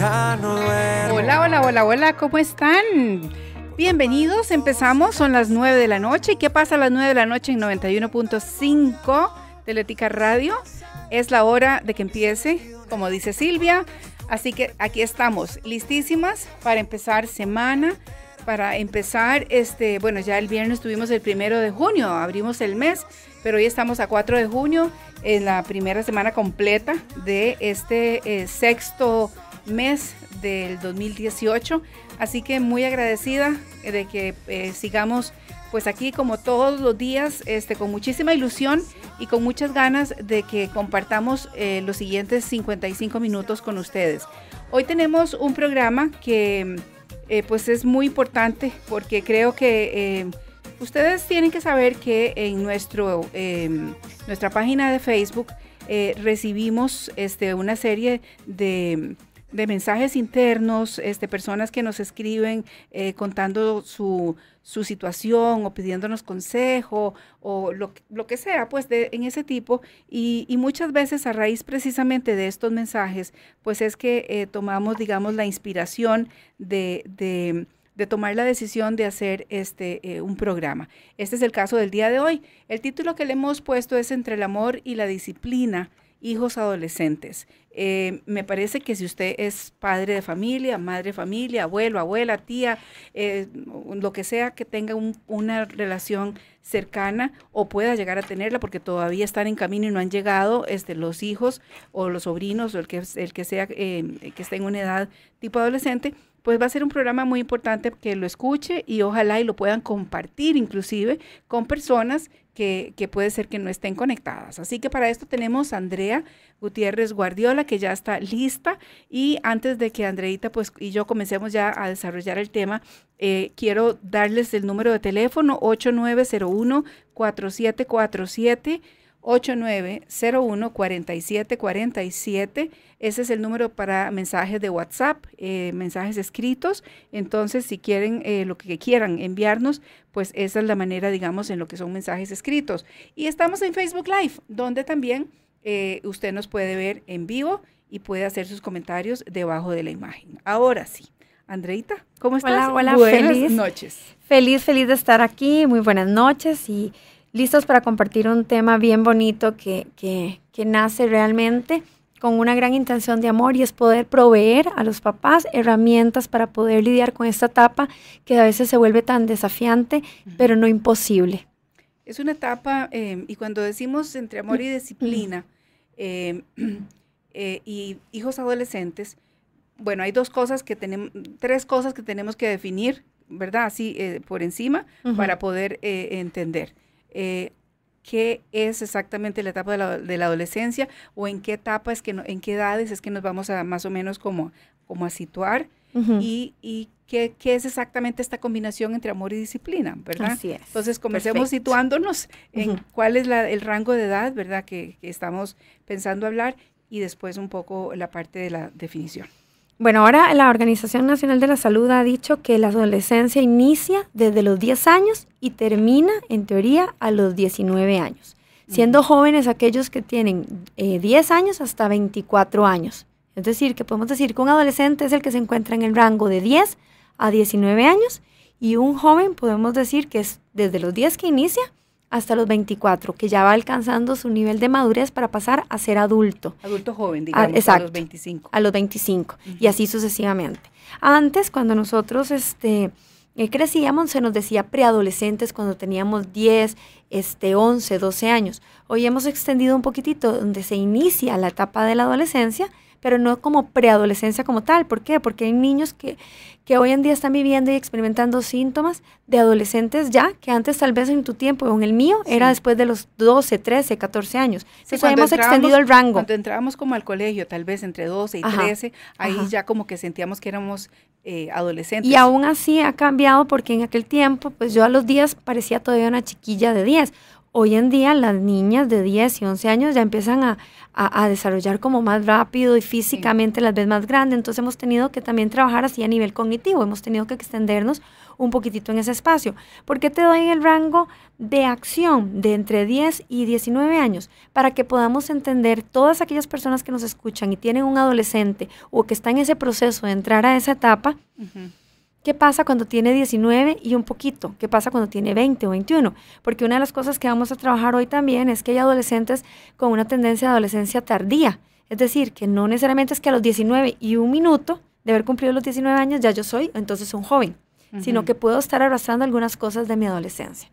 Hola, hola, hola, hola, ¿cómo están? Bienvenidos, empezamos, son las 9 de la noche. ¿Y qué pasa a las 9 de la noche en 91.5 Teletica Radio? Es la hora de que empiece, como dice Silvia. Así que aquí estamos, listísimas para empezar semana, para empezar, este, bueno, ya el viernes tuvimos el primero de junio, abrimos el mes, pero hoy estamos a 4 de junio, en la primera semana completa de este eh, sexto mes del 2018. Así que muy agradecida de que eh, sigamos pues aquí como todos los días, este, con muchísima ilusión y con muchas ganas de que compartamos eh, los siguientes 55 minutos con ustedes. Hoy tenemos un programa que eh, pues es muy importante porque creo que ustedes tienen que saber que en nuestro, em, nuestra página de Facebook recibimos este, una serie de de mensajes internos, este, personas que nos escriben eh, contando su, su, situación o pidiéndonos consejo o lo, que sea, pues de, en ese tipo. Y, muchas veces a raíz precisamente de estos mensajes, pues es que eh, tomamos, digamos, la inspiración de, de tomar la decisión de hacer este eh, un programa. Este es el caso del día de hoy. El título que le hemos puesto es Entre el amor y la disciplina, hijos adolescentes. Eh, me parece que si usted es padre de familia, madre de familia, abuelo, abuela, tía, eh, lo que sea que tenga una relación cercana o pueda llegar a tenerla porque todavía están en camino y no han llegado este, los hijos o los sobrinos o el que, el que sea eh, que esté en una edad tipo adolescente, pues va a ser un programa muy importante que lo escuche y ojalá y lo puedan compartir inclusive con personas que, puede ser que no estén conectadas. Así que para esto tenemos a Andrea Gutiérrez Guardiola, que ya está lista. Y antes de que Andreita pues, y yo comencemos ya a desarrollar el tema, eh, quiero darles el número de teléfono 8901-4747. 8901-4747. Ese es el número para mensajes de WhatsApp, eh, mensajes escritos. Entonces, si quieren eh, lo que quieran enviarnos, pues esa es la manera, digamos, en lo que son mensajes escritos. Y estamos en Facebook Live, donde también eh, usted nos puede ver en vivo y puede hacer sus comentarios debajo de la imagen. Ahora sí. Andreita, ¿cómo estás? Hola, hola, buenas noches. Feliz, feliz de estar aquí, muy buenas noches y listos para compartir un tema bien bonito que, que, nace realmente con una gran intención de amor y es poder proveer a los papás herramientas para poder lidiar con esta etapa que a veces se vuelve tan desafiante, pero no imposible. Es una etapa, em, y cuando decimos entre amor y disciplina, em, eh, y hijos adolescentes, bueno, hay dos cosas que tenemos, tres cosas que tenemos que definir, ¿verdad? Así eh, por encima, para poder eh, entender. Eh, qué es exactamente la etapa de la, adolescencia o en qué etapa es que en qué edades es que nos vamos a más o menos como, como a situar y, qué, es exactamente esta combinación entre amor y disciplina, ¿verdad? Así es. Entonces comencemos situándonos en cuál es el rango de edad, ¿verdad? que estamos pensando hablar y después un poco la parte de la definición. Bueno, ahora la Organización Nacional de la Salud ha dicho que la adolescencia inicia desde los 10 años y termina, en teoría, a los 19 años, siendo jóvenes aquellos que tienen 10 eh, años hasta 24 años. Es decir, que podemos decir que un adolescente es el que se encuentra en el rango de 10 a 19 años y un joven podemos decir que es desde los 10 que inicia hasta los 24, que ya va alcanzando su nivel de madurez para pasar a ser adulto. Adulto joven, ah, digamos, a, los 25. A los 25, y así sucesivamente. Antes, cuando nosotros este, eh, crecíamos, se nos decía preadolescentes cuando teníamos 10, este, 11, 12 años. Hoy hemos extendido un poquitito donde se inicia la etapa de la adolescencia, pero no como preadolescencia como tal. ¿Por qué? Porque hay niños que, que hoy en día están viviendo y experimentando síntomas de adolescentes ya, que antes tal vez en tu tiempo o en el mío era después de los 12, 13, 14 años. Entonces hemos extendido el rango. Cuando entrábamos como al colegio, tal vez entre 12 y 13, ahí ya como que sentíamos que éramos eh, adolescentes. Y aún así ha cambiado porque en aquel tiempo, pues yo a los 10 parecía todavía una chiquilla de 10. Hoy en día las niñas de 10 y 11 años ya empiezan a, desarrollar como más rápido y físicamente las vez más grande, entonces hemos tenido que también trabajar así a nivel cognitivo, hemos tenido que extendernos un poquitito en ese espacio. ¿Por qué te doy el rango de acción de entre 10 y 19 años? Para que podamos entender todas aquellas personas que nos escuchan y tienen un adolescente o que está en ese proceso de entrar a esa etapa. ¿Qué pasa cuando tiene 19 y un poquito? ¿Qué pasa cuando tiene 20 o 21? Porque una de las cosas que vamos a trabajar hoy también es que hay adolescentes con una tendencia de adolescencia tardía. Es decir, que no necesariamente es que a los 19 y un minuto de haber cumplido los 19 años ya yo soy entonces un joven, sino que puedo estar abrazando algunas cosas de mi adolescencia.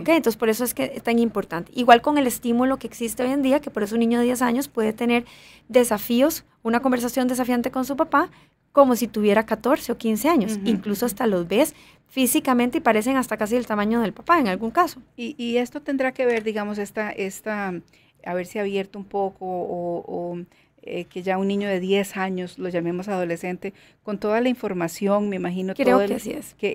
Okay. entonces por eso es que es tan importante. Igual con el estímulo que existe hoy en día, que por eso un niño de 10 años puede tener desafíos, una conversación desafiante con su papá, como si tuviera 14 o 15 años. Incluso hasta los ves físicamente y parecen hasta casi el tamaño del papá en algún caso. Y, esto tendrá que ver, digamos, esta, esta haberse abierto un poco o, eh, que ya un niño de 10 años, lo llamemos adolescente, con toda la información, me imagino, que,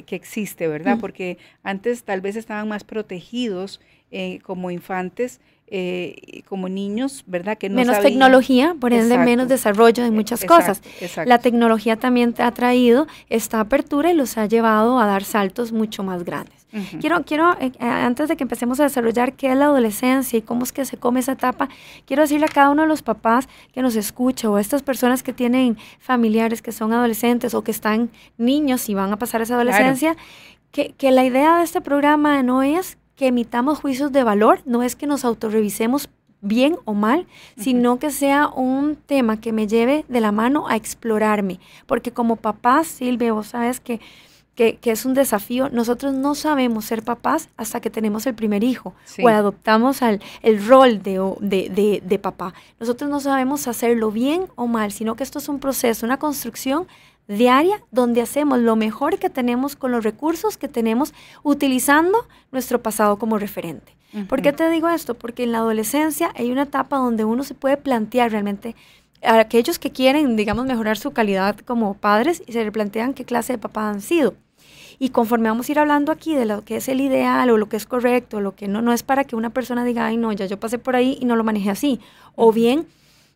que, existe, ¿verdad? Porque antes tal vez estaban más protegidos eh, como infantes eh, como niños, ¿verdad? Que menos tecnología, por ende menos desarrollo de e- muchas cosas. La tecnología también te ha traído esta apertura y los ha llevado a dar saltos mucho más grandes. Quiero, quiero eh, eh, antes de que empecemos a desarrollar qué es la adolescencia y cómo es que se come esa etapa, quiero decirle a cada uno de los papás que nos escucha o a estas personas que tienen familiares que son adolescentes o que están niños y van a pasar esa adolescencia, que, que la idea de este programa no es que emitamos juicios de valor, no es que nos autorrevisemos bien o mal, sino que sea un tema que me lleve de la mano a explorarme. Porque como papás, Silvia, vos sabes que, que, es un desafío. Nosotros no sabemos ser papás hasta que tenemos el primer hijo o adoptamos al, el rol de, de, de, de papá. Nosotros no sabemos hacerlo bien o mal, sino que esto es un proceso, una construcción diaria donde hacemos lo mejor que tenemos con los recursos que tenemos utilizando nuestro pasado como referente. ¿Por qué te digo esto? Porque en la adolescencia hay una etapa donde uno se puede plantear realmente a aquellos que quieren, digamos, mejorar su calidad como padres y se replantean qué clase de papá han sido. Y conforme vamos a ir hablando aquí de lo que es el ideal o lo que es correcto, lo que no, no es para que una persona diga, ay, no, ya yo pasé por ahí y no lo manejé así. O bien,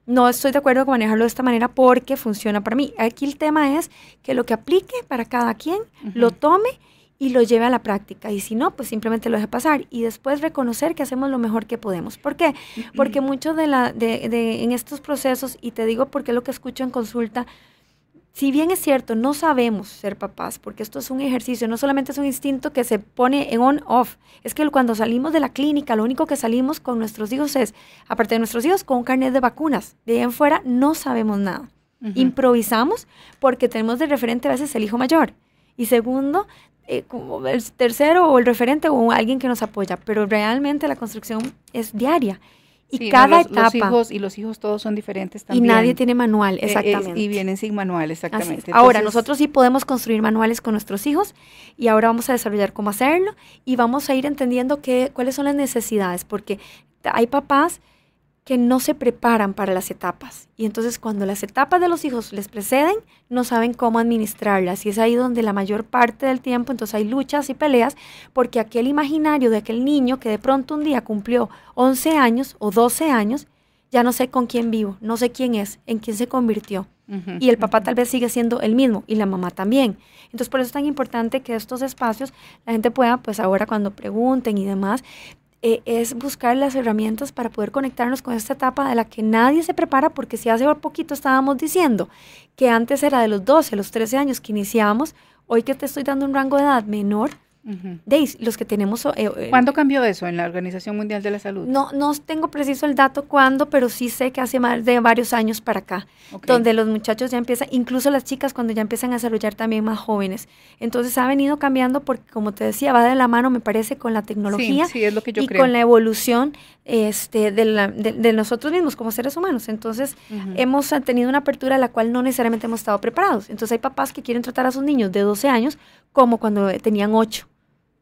no estoy de acuerdo con manejarlo de esta manera porque funciona para mí. Aquí el tema es que lo que aplique para cada quien lo tome y lo lleve a la práctica. Y si no, pues simplemente lo deje pasar. Y después reconocer que hacemos lo mejor que podemos. ¿Por qué? Porque muchos de, la, de, de en estos procesos, y te digo porque es lo que escucho en consulta, si bien es cierto, no sabemos ser papás, porque esto es un ejercicio, no solamente es un instinto que se pone en on-off, es que cuando salimos de la clínica, lo único que salimos con nuestros hijos es, aparte de nuestros hijos, con un carnet de vacunas. De ahí en fuera no sabemos nada. Improvisamos porque tenemos de referente a veces el hijo mayor. Y segundo, eh, como el tercero o el referente o alguien que nos apoya, pero realmente la construcción es diaria. Y cada etapa. y los hijos todos son diferentes también. Y nadie tiene manual, e, exactamente. y vienen sin manual, exactamente. ahora, nosotros sí podemos construir manuales con nuestros hijos y ahora vamos a desarrollar cómo hacerlo y vamos a ir entendiendo qué, cuáles son las necesidades, porque hay papás que no se preparan para las etapas. Y entonces cuando las etapas de los hijos les preceden, no saben cómo administrarlas. Y es ahí donde la mayor parte del tiempo, entonces hay luchas y peleas, porque aquel imaginario de aquel niño que de pronto un día cumplió 11 años o 12 años, ya no sé con quién vivo, no sé quién es, en quién se convirtió. y el papá tal vez sigue siendo el mismo y la mamá también. Entonces por eso es tan importante que estos espacios la gente pueda, pues ahora cuando pregunten y demás, eh, es buscar las herramientas para poder conectarnos con esta etapa de la que nadie se prepara, porque si hace poquito estábamos diciendo que antes era de los 12, los 13 años que iniciamos, hoy que te estoy dando un rango de edad menor, Deis, los que tenemos... Eh, eh, ¿Cuándo cambió eso en la Organización Mundial de la Salud? No, no tengo preciso el dato cuándo, pero sí sé que hace más de varios años para acá, donde los muchachos ya empiezan, incluso las chicas cuando ya empiezan a desarrollar también más jóvenes. Entonces ha venido cambiando porque, como te decía, va de la mano, me parece, con la tecnología y con la evolución este, de, nosotros mismos como seres humanos. Entonces hemos ah, tenido una apertura a la cual no necesariamente hemos estado preparados. Entonces hay papás que quieren tratar a sus niños de 12 años como cuando tenían 8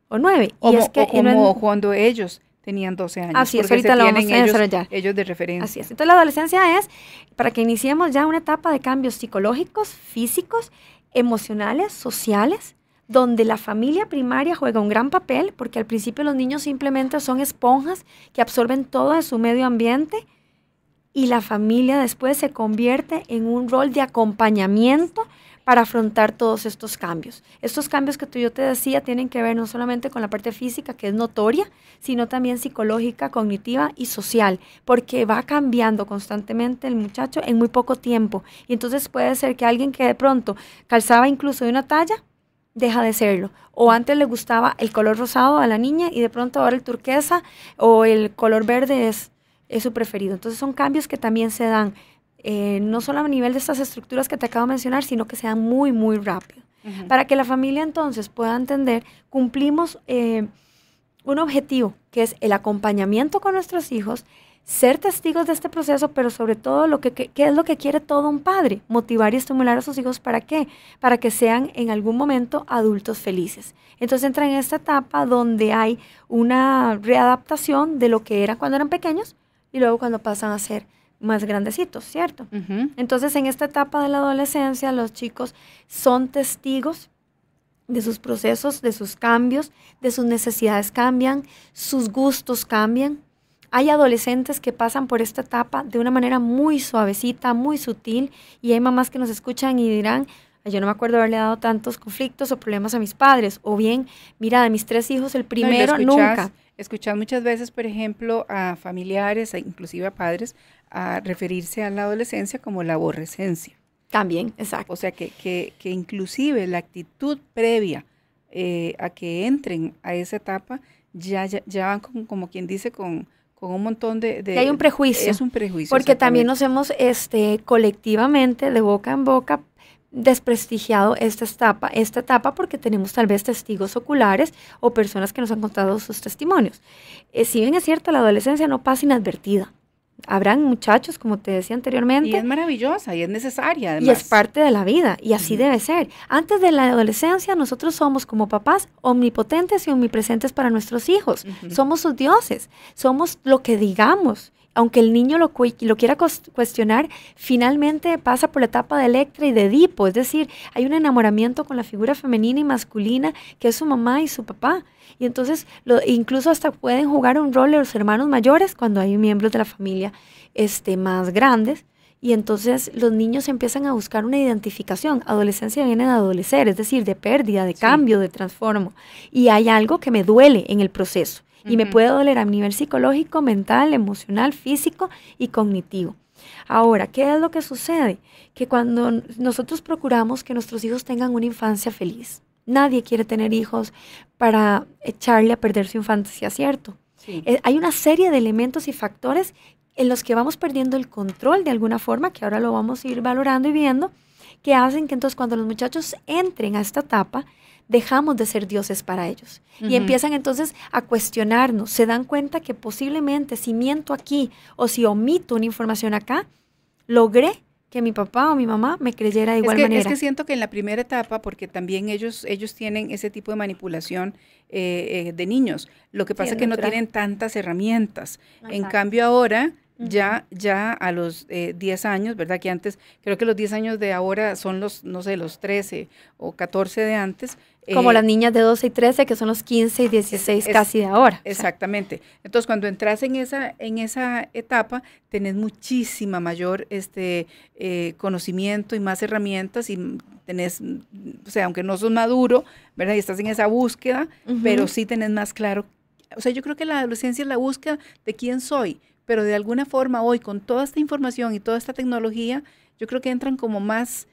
o 9. o cuando ellos tenían 12 años. Así es, ahorita lo Ellos, de referencia. Así es. Entonces la adolescencia es para que iniciemos ya una etapa de cambios psicológicos, físicos, emocionales, sociales, donde la familia primaria juega un gran papel, porque al principio los niños simplemente son esponjas que absorben todo de su medio ambiente y la familia después se convierte en un rol de acompañamiento para afrontar todos estos cambios. Estos cambios que tú yo te decía tienen que ver no solamente con la parte física, que es notoria, sino también psicológica, cognitiva y social, porque va cambiando constantemente el muchacho en muy poco tiempo. Y entonces puede ser que alguien que de pronto calzaba incluso de una talla, deja de serlo. O antes le gustaba el color rosado a la niña y de pronto ahora el turquesa o el color verde es, es su preferido. Entonces son cambios que también se dan eh, no solo a nivel de estas estructuras que te acabo de mencionar, sino que sea muy, muy rápido. Para que la familia entonces pueda entender, cumplimos eh, un objetivo, que es el acompañamiento con nuestros hijos, ser testigos de este proceso, pero sobre todo lo que, qué es lo que quiere todo un padre, motivar y estimular a sus hijos para qué, para que sean en algún momento adultos felices. Entonces entra en esta etapa donde hay una readaptación de lo que era cuando eran pequeños y luego cuando pasan a ser más grandecitos, ¿cierto? Entonces, en esta etapa de la adolescencia, los chicos son testigos de sus procesos, de sus cambios, de sus necesidades cambian, sus gustos cambian. Hay adolescentes que pasan por esta etapa de una manera muy suavecita, muy sutil, y hay mamás que nos escuchan y dirán, yo no me acuerdo haberle dado tantos conflictos o problemas a mis padres, o bien, mira, de mis tres hijos, el primero nunca. Escuchas muchas veces, por ejemplo, a familiares, e inclusive a padres, a referirse a la adolescencia como la aborrecencia. También, exacto. O sea, que, inclusive la actitud previa eh, a que entren a esa etapa ya, ya, van como quien dice con, con un montón de, hay un prejuicio. Es un prejuicio. Porque también nos hemos este, colectivamente, de boca en boca, desprestigiado esta etapa, esta etapa porque tenemos tal vez testigos oculares o personas que nos han contado sus testimonios. Eh, si bien es cierto, la adolescencia no pasa inadvertida. Habrán muchachos, como te decía anteriormente. Y es maravillosa y es necesaria. Y es parte de la vida y así debe ser. Antes de la adolescencia nosotros somos como papás omnipotentes y omnipresentes para nuestros hijos. Somos sus dioses, somos lo que digamos aunque el niño lo, lo quiera cuestionar, finalmente pasa por la etapa de Electra y de Edipo, es decir, hay un enamoramiento con la figura femenina y masculina que es su mamá y su papá. Y entonces lo, incluso hasta pueden jugar un rol de los hermanos mayores cuando hay miembros de la familia este, más grandes. Y entonces los niños empiezan a buscar una identificación. Adolescencia viene de adolecer, es decir, de pérdida, de cambio, de transformo. Y hay algo que me duele en el proceso y me puede doler a nivel psicológico, mental, emocional, físico y cognitivo. Ahora, ¿qué es lo que sucede? Que cuando nosotros procuramos que nuestros hijos tengan una infancia feliz, nadie quiere tener hijos para echarle a perder su infancia, ¿cierto? Eh, hay una serie de elementos y factores en los que vamos perdiendo el control de alguna forma, que ahora lo vamos a ir valorando y viendo, que hacen que entonces cuando los muchachos entren a esta etapa, dejamos de ser dioses para ellos. Y empiezan entonces a cuestionarnos, se dan cuenta que posiblemente si miento aquí o si omito una información acá, logré que mi papá o mi mamá me creyera de igual es que, manera. Es que siento que en la primera etapa, porque también ellos, ellos tienen ese tipo de manipulación eh, eh, de niños, lo que pasa es que no tienen tantas herramientas. En cambio ahora... Ya, ya a los 10 eh, años, ¿verdad? Que antes, creo que los 10 años de ahora son los, no sé, los 13 o 14 de antes, como eh, las niñas de 12 y 13, que son los 15 y 16 casi de ahora. Exactamente. Entonces, cuando entras en esa, en esa etapa, tenés muchísima mayor este, eh, conocimiento y más herramientas y tenés, o sea, aunque no sos maduro, ¿verdad? Y estás en esa búsqueda, pero sí tenés más claro. O sea, yo creo que la adolescencia es la búsqueda de quién soy, pero de alguna forma hoy, con toda esta información y toda esta tecnología, yo creo que entran como más,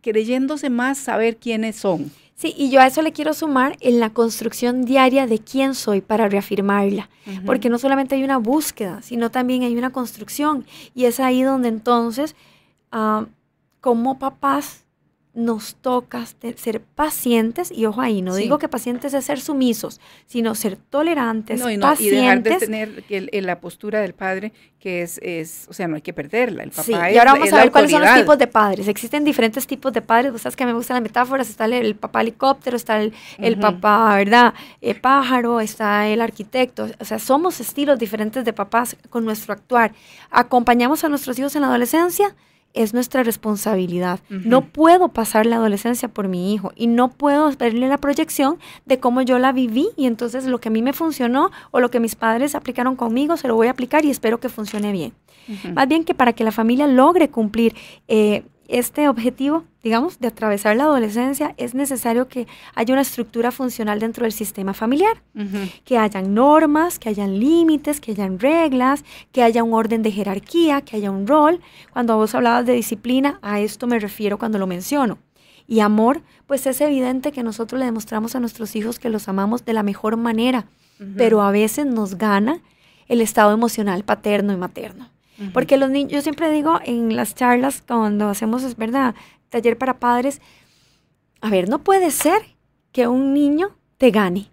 creyéndose más saber quiénes son. Sí, y yo a eso le quiero sumar en la construcción diaria de quién soy para reafirmarla, porque no solamente hay una búsqueda, sino también hay una construcción, y es ahí donde entonces, ah, como papás, nos toca ser pacientes, y ojo ahí, no digo que pacientes es ser sumisos, sino ser tolerantes, y dejar de tener la postura del padre, que es, es, o sea, no hay que perderla, el papá sí, Y ahora vamos a ver cuáles son los tipos de padres. Existen diferentes tipos de padres, vos sabes que me gustan las metáforas, está el, papá helicóptero, está el, papá, ¿verdad? El eh, pájaro, está el arquitecto, o sea, somos estilos diferentes de papás con nuestro actuar. Acompañamos a nuestros hijos en la adolescencia, es nuestra responsabilidad. No puedo pasar la adolescencia por mi hijo y no puedo verle la proyección de cómo yo la viví y entonces lo que a mí me funcionó o lo que mis padres aplicaron conmigo se lo voy a aplicar y espero que funcione bien. Más bien que para que la familia logre cumplir eh, este objetivo, digamos, de atravesar la adolescencia, es necesario que haya una estructura funcional dentro del sistema familiar, que hayan normas, que hayan límites, que hayan reglas, que haya un orden de jerarquía, que haya un rol. Cuando vos hablabas de disciplina, a esto me refiero cuando lo menciono. Y amor, pues es evidente que nosotros le demostramos a nuestros hijos que los amamos de la mejor manera, pero a veces nos gana el estado emocional paterno y materno. Porque los niños, yo siempre digo en las charlas cuando hacemos, es verdad, taller para padres, a ver, no puede ser que un niño te gane,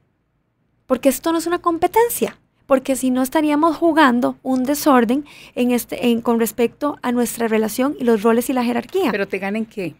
porque esto no es una competencia, porque si no estaríamos jugando un desorden en este, en, con respecto a nuestra relación y los roles y la jerarquía. Pero te ganen qué?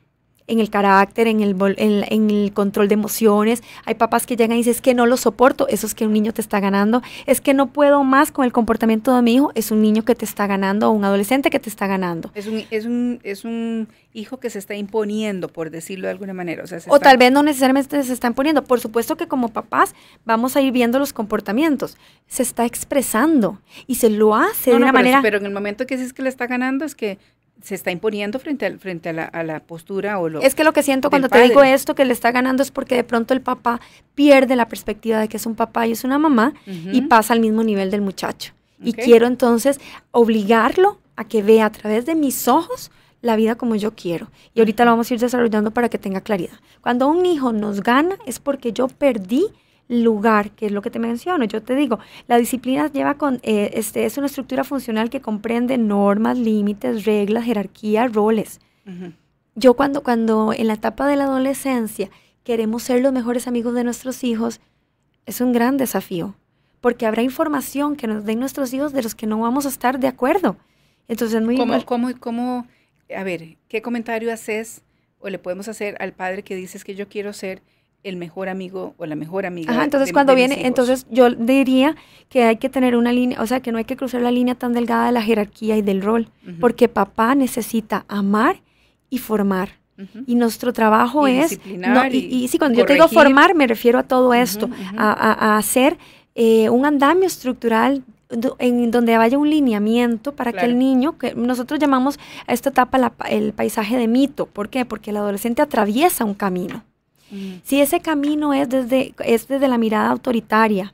en el carácter, en el, el control de emociones. Hay papás que llegan y dicen, es que no lo soporto, eso es que un niño te está ganando, es que no puedo más con el comportamiento de mi hijo, es un niño que te está ganando o un adolescente que te está ganando. Es un, es un, hijo que se está imponiendo, por decirlo de alguna manera. O, tal vez no necesariamente se está imponiendo. Por supuesto que como papás vamos a ir viendo los comportamientos. Se está expresando y se lo hace de una manera... pero en el momento que dices que le está ganando es que se está imponiendo frente, al, frente a, la, postura o lo Es que lo que siento cuando te digo esto, que le está ganando, es porque de pronto el papá pierde la perspectiva de que es un papá y es una mamá y pasa al mismo nivel del muchacho. Y quiero entonces obligarlo a que vea a través de mis ojos la vida como yo quiero. Y ahorita lo vamos a ir desarrollando para que tenga claridad. Cuando un hijo nos gana es porque yo perdí lugar, que es lo que te menciono. Yo te digo, la disciplina lleva con, eh, este, es una estructura funcional que comprende normas, límites, reglas, jerarquía, roles. Yo cuando, cuando en la etapa de la adolescencia queremos ser los mejores amigos de nuestros hijos, es un gran desafío, porque habrá información que nos den nuestros hijos de los que no vamos a estar de acuerdo. Entonces, muy ¿Cómo, cómo, cómo, a ver, qué comentario haces o le podemos hacer al padre que dices que yo quiero ser el mejor amigo o la mejor amiga. entonces cuando viene, entonces yo diría que hay que tener una línea, o sea, que no hay que cruzar la línea tan delgada de la jerarquía y del rol, porque papá necesita amar y formar. Y nuestro trabajo es... y, si sí, cuando yo digo formar, me refiero a todo esto, a, hacer eh, un andamio estructural en donde vaya un lineamiento para que el niño, que nosotros llamamos a esta etapa el paisaje de mito. ¿Por qué? Porque el adolescente atraviesa un camino. Si ese camino es desde, es desde la mirada autoritaria,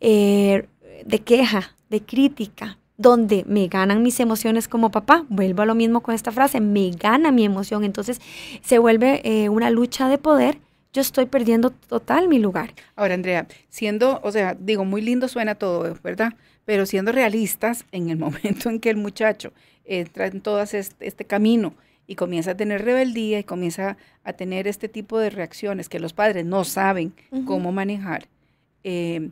eh, de queja, de crítica, donde me ganan mis emociones como papá, vuelvo a lo mismo con esta frase, me gana mi emoción, entonces se vuelve eh, una lucha de poder yo estoy perdiendo total mi lugar. Ahora, Andrea, siendo, o sea, digo, muy lindo suena todo, ¿verdad? Pero siendo realistas, en el momento en que el muchacho entra en todo este, este camino y comienza a tener rebeldía y comienza a tener este tipo de reacciones que los padres no saben cómo manejar. Eh,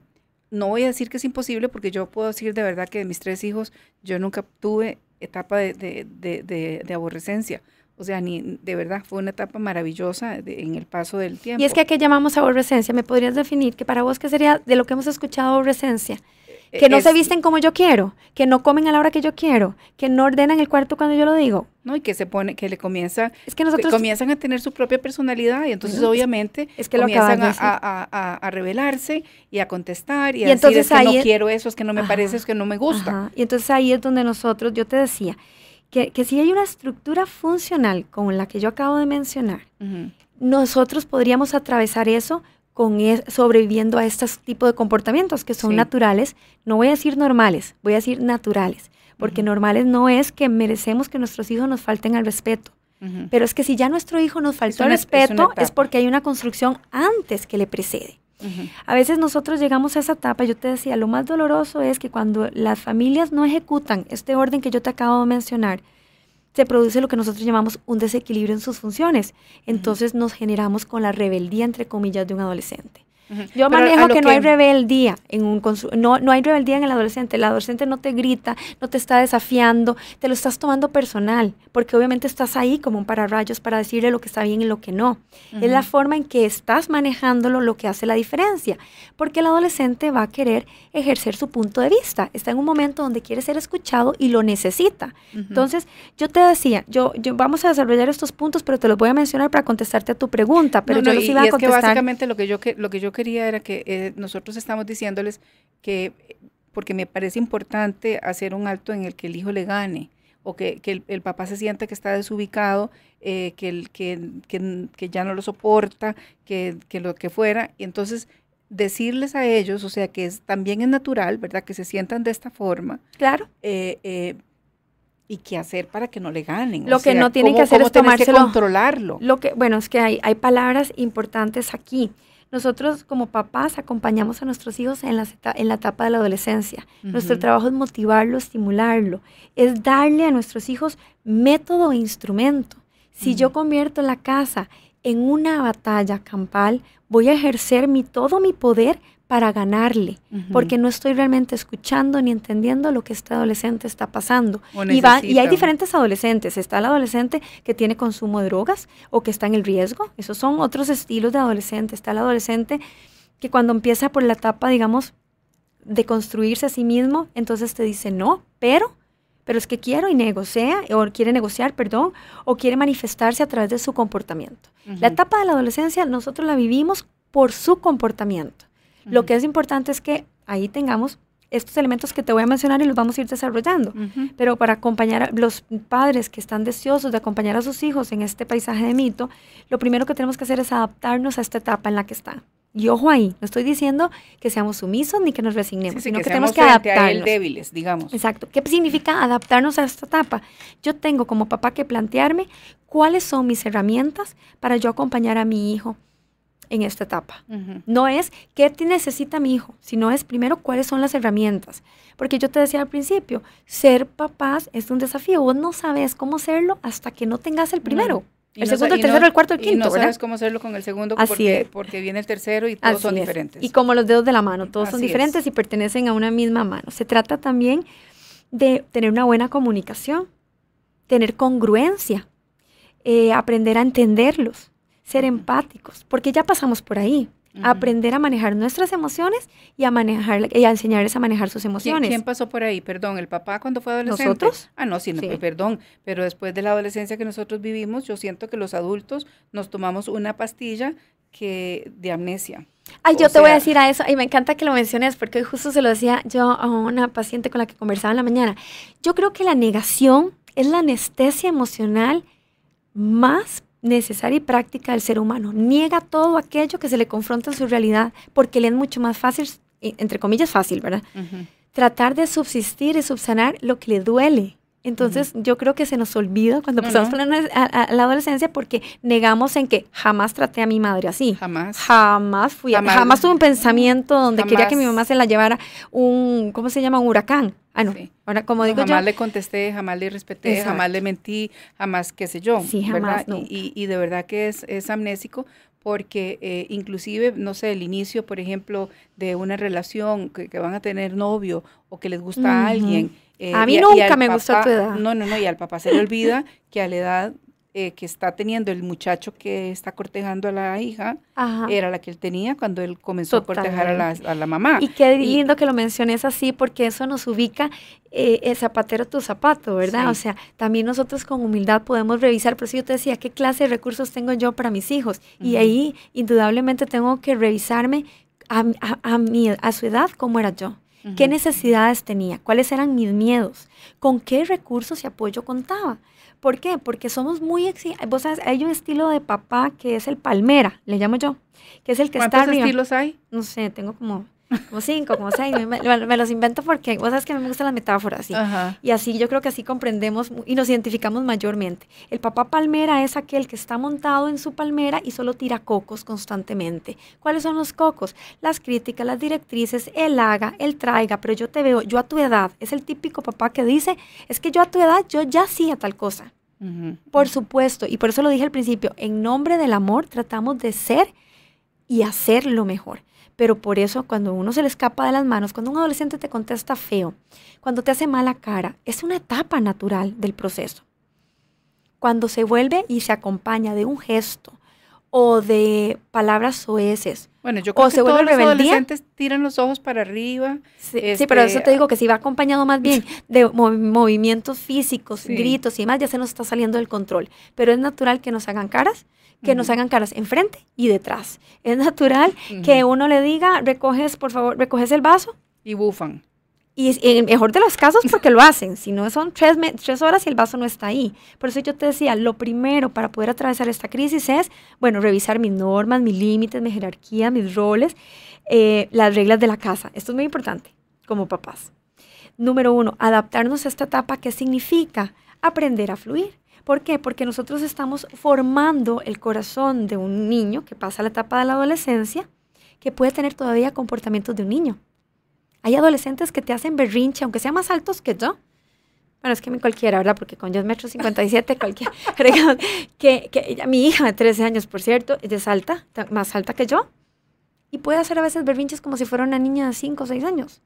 no voy a decir que es imposible porque yo puedo decir de verdad que de mis tres hijos yo nunca tuve etapa de, de, aborrecencia. O sea, ni, de verdad fue una etapa maravillosa en el paso del tiempo. Y es que a qué llamamos aborrecencia. ¿Me podrías definir que para vos qué sería de lo que hemos escuchado aborrecencia? Que no se visten como yo quiero, que no comen a la hora que yo quiero, que no ordenan el cuarto cuando yo lo digo. No, y que se pone, que le comienza, comienzan a tener su propia personalidad y entonces obviamente es que comienzan a, a, rebelarse y a contestar y, a decir entonces, es que no quiero eso, es que no me parece, es que no me gusta. y entonces ahí es donde nosotros, yo te decía, que, que si hay una estructura funcional como la que yo acabo de mencionar, nosotros podríamos atravesar eso sobreviviendo a estos tipo de comportamientos que son naturales. No voy a decir normales, voy a decir naturales, porque normales no es que merecemos que nuestros hijos nos falten al respeto. Pero es que si ya nuestro hijo nos faltó al el respeto, es, porque hay una construcción antes que le precede. A veces nosotros llegamos a esa etapa, yo te decía, lo más doloroso es que cuando las familias no ejecutan este orden que yo te acabo de mencionar, se produce lo que nosotros llamamos un desequilibrio en sus funciones. Entonces nos generamos con la rebeldía, entre comillas, de un adolescente. Yo manejo que, no hay rebeldía, en un no, no hay rebeldía en el adolescente. El adolescente no te grita, no te está desafiando, te lo estás tomando personal, porque obviamente estás ahí como un pararrayos para decirle lo que está bien y lo que no. Es la forma en que estás manejándolo lo que hace la diferencia, porque el adolescente va a querer ejercer su punto de vista. Está en un momento donde quiere ser escuchado y lo necesita. Entonces, yo te decía, yo, yo vamos a desarrollar estos puntos, pero te los voy a mencionar para contestarte a tu pregunta, pero yo los iba a contestar. Es que básicamente lo que yo lo que yo quería era que eh, nosotros estamos diciéndoles que, porque me parece importante hacer un alto en el que el hijo le gane o que, el, papá se sienta que está desubicado, eh, que, el, que, que, ya no lo soporta, que, lo que fuera. Y entonces decirles a ellos, o sea, que también es natural, ¿verdad? Que se sientan de esta forma. Claro. Eh, y qué hacer para que no le ganen. Lo que no tienen que hacer es tomárselo. Que controlarlo. Lo que, bueno, es que hay, hay palabras importantes aquí. Nosotros como papás acompañamos a nuestros hijos en la, en la etapa de la adolescencia. Nuestro trabajo es motivarlo, estimularlo, es darle a nuestros hijos método e instrumento. Si yo convierto la casa en una batalla campal, voy a ejercer mi, todo mi poder para ganarle, porque no estoy realmente escuchando ni entendiendo lo que este adolescente está pasando. Y, hay diferentes adolescentes. Está el adolescente que tiene consumo de drogas o que está en el riesgo. Esos son otros estilos de adolescente. Está el adolescente que cuando empieza por la etapa, digamos, de construirse a sí mismo, entonces te dice no, pero pero es que quiero y negocia, o quiere negociar, perdón, o quiere manifestarse a través de su comportamiento. La etapa de la adolescencia nosotros la vivimos por su comportamiento. Lo que es importante es que ahí tengamos estos elementos que te voy a mencionar y los vamos a ir desarrollando. Pero para acompañar a los padres que están deseosos de acompañar a sus hijos en este paisaje de mito, lo primero que tenemos que hacer es adaptarnos a esta etapa en la que están. Y ojo ahí, no estoy diciendo que seamos sumisos ni que nos resignemos, sino que, tenemos que adaptarnos. A débiles, digamos. Exacto. ¿Qué significa adaptarnos a esta etapa? Yo tengo como papá que plantearme cuáles son mis herramientas para yo acompañar a mi hijo en esta etapa. No es qué te necesita mi hijo, sino es primero cuáles son las herramientas. Porque yo te decía al principio, ser papás es un desafío. Vos no sabes cómo hacerlo hasta que no tengas el primero. El segundo, el tercero, el cuarto, el quinto. Y no sabes cómo hacerlo con el segundo Así porque, porque viene el tercero y todos son diferentes. Y como los dedos de la mano, todos son diferentes y pertenecen a una misma mano. Se trata también de tener una buena comunicación, tener congruencia, eh, aprender a entenderlos ser empáticos, porque ya pasamos por ahí. Aprender a manejar nuestras emociones y a manejar y enseñarles a manejar sus emociones. ¿Quién, pasó por ahí? Perdón, el papá cuando fue adolescente. ¿Nosotros? Ah, no, sí, perdón, pero después de la adolescencia que nosotros vivimos, yo siento que los adultos nos tomamos una pastilla que de amnesia. Ay, yo te voy a decir a eso, y me encanta que lo menciones, porque justo se lo decía yo a una paciente con la que conversaba en la mañana. Yo creo que la negación es la anestesia emocional más necesaria y práctica del ser humano. Niega todo aquello que se le confronta en su realidad porque le es mucho más fácil, entre comillas fácil, ¿verdad? Tratar de subsistir y subsanar lo que le duele entonces, yo creo que se nos olvida cuando pasamos la, adolescencia porque negamos en que jamás traté a mi madre así. Jamás. Jamás fui. Jamás, jamás tuve un pensamiento donde quería que mi mamá se la llevara un, ¿cómo se llama? Un huracán. Ah, no. Ahora, como digo yo. jamás le contesté, jamás le respeté, jamás le mentí, jamás qué sé yo. Sí, jamás. Y, y, de verdad que es, es amnésico porque eh, inclusive, no sé, el inicio, por ejemplo, de una relación que, van a tener novio o que les gusta a alguien eh, a mí nunca me gustó tu edad. No, no, no, y al papá se le olvida que a la edad eh, que está teniendo el muchacho que está cortejando a la hija era la que él tenía cuando él comenzó a cortejar a la, mamá. Y qué lindo que lo menciones así porque eso nos ubica eh, el zapatero tu zapato, ¿verdad? O sea, también nosotros con humildad podemos revisar, por eso yo te decía, ¿qué clase de recursos tengo yo para mis hijos? Y ahí indudablemente tengo que revisarme a, a, a su edad, ¿cómo era yo? qué necesidades tenía, cuáles eran mis miedos, con qué recursos y apoyo contaba. ¿Por qué? Porque somos muy Vos hay un estilo de papá que es el palmera, le llamo yo, que es el que está estilos hay? No sé, tengo como como cinco, como seis, me, los invento porque vos sabes que me gusta las metáforas, ¿sí? y así yo creo que así comprendemos y nos identificamos mayormente. El papá palmera es aquel que está montado en su palmera y solo tira cocos constantemente. ¿Cuáles son los cocos? Las críticas, las directrices, el haga, el traiga, pero yo te veo, yo a tu edad, es el típico papá que dice, es que yo a tu edad, yo ya hacía tal cosa. Por supuesto, y por eso lo dije al principio, en nombre del amor tratamos de ser y hacer lo mejor. Pero por eso cuando uno se le escapa de las manos, cuando un adolescente te contesta feo, cuando te hace mala cara, es una etapa natural del proceso. Cuando se vuelve y se acompaña de un gesto o de palabras soeces. Bueno, yo creo o que se todos los adolescentes tiran los ojos para arriba. Sí, este, pero eso te digo que si va acompañado más bien de movimientos físicos, gritos y más, ya se nos está saliendo del control. Pero es natural que nos hagan caras, que nos hagan caras enfrente y detrás. Es natural que uno le diga, recoges, por favor, recoges el vaso. Y bufan. Y en el mejor de los casos porque lo hacen, si no son tres, tres, horas y el vaso no está ahí. Por eso yo te decía, lo primero para poder atravesar esta crisis es, bueno, revisar mis normas, mis límites, mi jerarquía, mis roles, eh, las reglas de la casa. Esto es muy importante como papás. Número uno, adaptarnos a esta etapa que significa aprender a fluir. ¿Por qué? Porque nosotros estamos formando el corazón de un niño que pasa la etapa de la adolescencia, que puede tener todavía comportamientos de un niño. Hay adolescentes que te hacen berrinche, aunque sean más altos que yo. Bueno, es que cualquiera, ¿verdad? Porque con 10 metros 57, cualquiera. que, mi hija de 13 años, por cierto, es alta, más alta que yo. Y puede hacer a veces berrinches como si fuera una niña de 5 o 6 años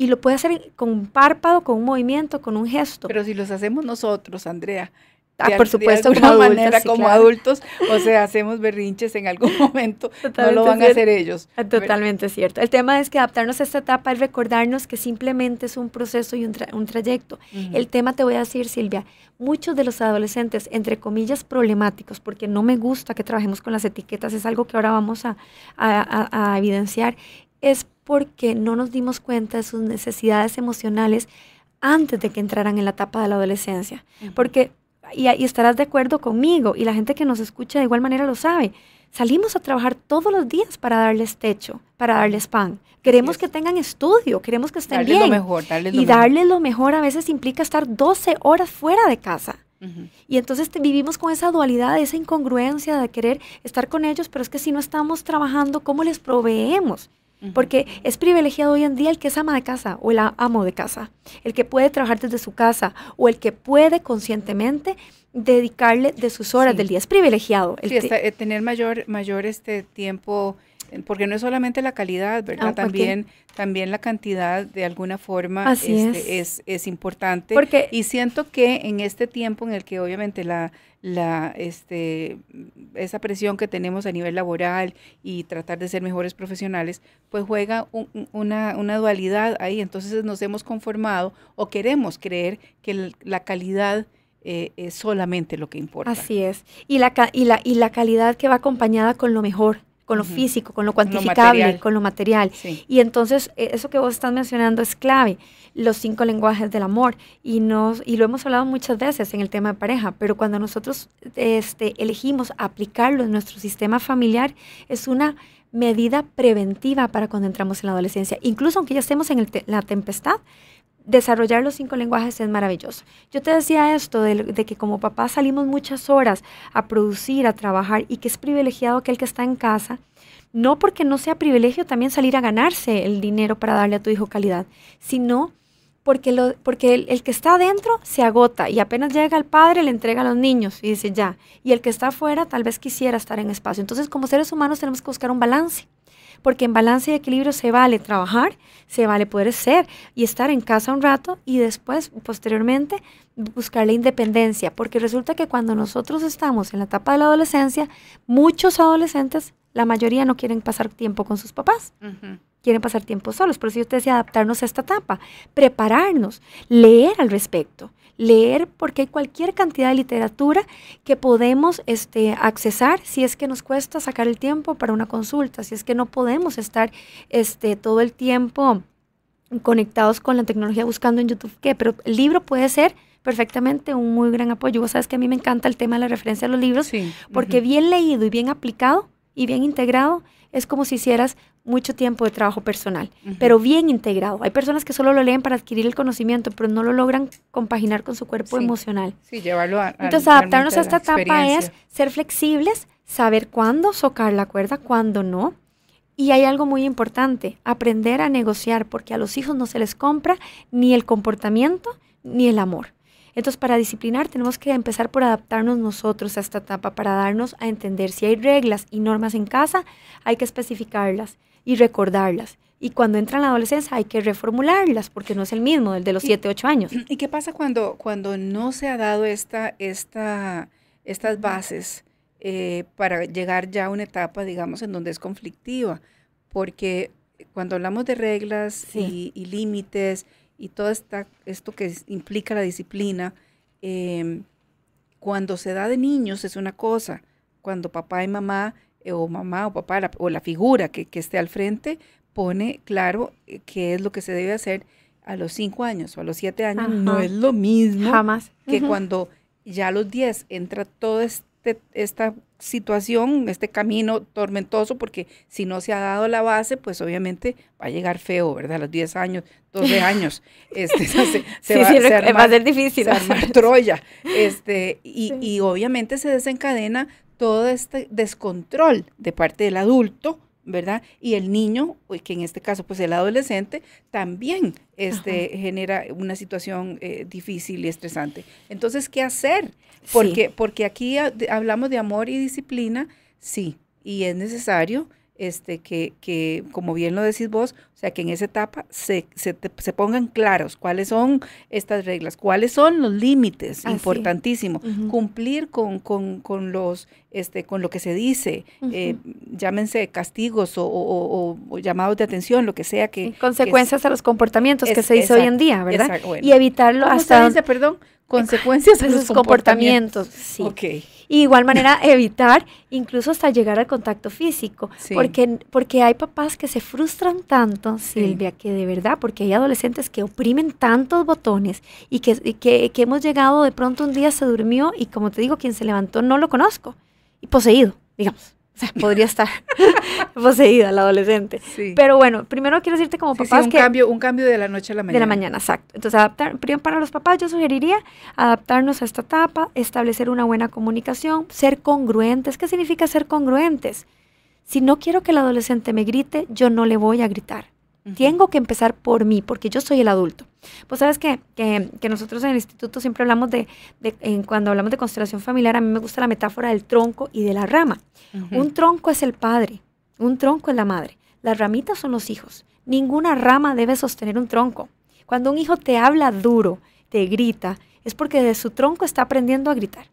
y lo puede hacer con un párpado, con un movimiento, con un gesto. Pero si los hacemos nosotros, Andrea, Ah, por supuesto, de alguna manera, como adultos, o sea, hacemos berrinches en algún momento, no lo van a hacer ellos. Ah, totalmente cierto. El tema es que adaptarnos a esta etapa es recordarnos que simplemente es un proceso y un, un trayecto. El tema, te voy a decir, Silvia, muchos de los adolescentes, entre comillas, problemáticos, porque no me gusta que trabajemos con las etiquetas, es algo que ahora vamos a, a, evidenciar, es porque no nos dimos cuenta de sus necesidades emocionales antes de que entraran en la etapa de la adolescencia. Porque y, estarás de acuerdo conmigo y la gente que nos escucha de igual manera lo sabe. Salimos a trabajar todos los días para darles techo, para darles pan. Queremos que tengan estudio, queremos que estén bien. Lo mejor, y darles lo mejor a veces implica estar 12 horas fuera de casa. Y entonces vivimos con esa dualidad, esa incongruencia de querer estar con ellos, pero es que si no estamos trabajando, ¿cómo les proveemos? Porque es privilegiado hoy en día el que es ama de casa o el amo de casa, el que puede trabajar desde su casa o el que puede conscientemente dedicarle de sus horas del día. Es privilegiado. El que. Eh, tener mayor, mayor este tiempo porque no es solamente la calidad, ¿verdad? Ah, también, también la cantidad de alguna forma este, es. importante. y siento que en este tiempo en el que obviamente la, la, este, esa presión que tenemos a nivel laboral y tratar de ser mejores profesionales, pues juega una, dualidad ahí. Entonces nos hemos conformado o queremos creer que la calidad... Eh, es solamente lo que importa. Así es. Y la, y, la, y la calidad que va acompañada con lo mejor con lo físico, con lo cuantificable, con lo material. Y entonces, e, eso que vos estás mencionando es clave, los cinco lenguajes del amor. Y, nos, y lo hemos hablado muchas veces en el tema de pareja, pero cuando nosotros este, elegimos aplicarlo en nuestro sistema familiar, es una medida preventiva para cuando entramos en la adolescencia. Incluso aunque ya estemos en la tempestad, desarrollar los cinco lenguajes es maravilloso. Yo te decía esto de, que como papá salimos muchas horas a producir, a trabajar y que es privilegiado aquel que está en casa. No porque no sea privilegio también salir a ganarse el dinero para darle a tu hijo calidad, sino porque, lo, porque el, el, que está adentro se agota y apenas llega el padre le entrega a los niños y dice ya. Y el que está afuera tal vez quisiera estar en espacio. Entonces como seres humanos tenemos que buscar un balance porque en balance y equilibrio se vale trabajar, se vale poder ser y estar en casa un rato y después, posteriormente, buscar la independencia, porque resulta que cuando nosotros estamos en la etapa de la adolescencia, muchos adolescentes, la mayoría no quieren pasar tiempo con sus papás. quieren pasar tiempo solos. Por eso yo decía adaptarnos a esta etapa, prepararnos, leer al respecto leer porque hay cualquier cantidad de literatura que podemos este, accesar si es que nos cuesta sacar el tiempo para una consulta, si es que no podemos estar este, todo el tiempo conectados con la tecnología buscando en YouTube qué, pero el libro puede ser perfectamente un muy gran apoyo. Vos sabes que a mí me encanta el tema de la referencia a los libros, porque bien leído y bien aplicado y bien integrado, es como si hicieras mucho tiempo de trabajo personal, pero bien integrado. Hay personas que solo lo leen para adquirir el conocimiento, pero no lo logran compaginar con su cuerpo emocional. Sí, llevarlo Entonces, adaptarnos a esta etapa es ser flexibles, saber cuándo socar la cuerda, cuándo no. Y hay algo muy importante, aprender a negociar, porque a los hijos no se les compra ni el comportamiento ni el amor. Entonces, para disciplinar tenemos que empezar por adaptarnos nosotros a esta etapa, para darnos a entender si hay reglas y normas en casa, hay que especificarlas y recordarlas. Y cuando entra en la adolescencia hay que reformularlas porque no es el mismo, el de los 7, 8 años. ¿Y qué pasa cuando, cuando no se ha dado esta, estas bases eh, para llegar ya a una etapa, digamos, en donde es conflictiva? Porque cuando hablamos de reglas y límites, y todo esta, esto que implica la disciplina, em, cuando se da de niños es una cosa, cuando papá y mamá, eh, o mamá o papá, o la figura que, esté al frente, pone claro eh, qué es lo que se debe hacer a los cinco años o a los siete años, no es lo mismo Jamás. que cuando ya a los 10 entra todo este esta situación, este camino tormentoso, porque si no se ha dado la base, pues obviamente va a llegar feo, ¿verdad? A los 10 años, 12 años, este, se, va, a ser difícil. armar Troya. Este, y, y obviamente se desencadena todo este descontrol de parte del adulto ¿verdad? Y el niño, pues, que en este caso pues el adolescente, también este, genera una situación eh, difícil y estresante. Entonces, ¿qué hacer? Porque, porque aquí hablamos de amor y disciplina, sí, y es necesario este, que, que, como bien lo decís vos, o sea, que en esa etapa se, se, pongan claros cuáles son estas reglas, cuáles son los límites, importantísimo. Cumplir con, los, este, con lo que se dice, eh, llámense castigos o, llamados de atención, lo que sea que... consecuencias a los comportamientos que se dice hoy en día, ¿verdad? Y evitarlo hasta... Se dice, perdón? Consecuencias a los comportamientos. Sí. Okay. Y igual manera evitar incluso hasta llegar al contacto físico, porque, porque hay papás que se frustran tanto Silvia? Que de verdad, porque hay adolescentes que oprimen tantos botones y que, hemos llegado de pronto un día se durmió y como te digo, quien se levantó no lo conozco. Y poseído, digamos. O sea, podría estar poseída la adolescente. Pero bueno, primero quiero decirte como papá. papás un que... Cambio, un cambio de la noche a la mañana. De la mañana, exacto. Entonces, adaptar, para los papás yo sugeriría adaptarnos a esta etapa, establecer una buena comunicación, ser congruentes. ¿Qué significa ser congruentes? Si no quiero que el adolescente me grite, yo no le voy a gritar. Tengo que empezar por mí, porque yo soy el adulto. Pues sabes que, que, nosotros en el instituto siempre hablamos de, en, cuando hablamos de constelación familiar, a mí me gusta la metáfora del tronco y de la rama. Un tronco es el padre, un tronco es la madre, las ramitas son los hijos. Ninguna rama debe sostener un tronco. Cuando un hijo te habla duro, te grita, es porque de su tronco está aprendiendo a gritar.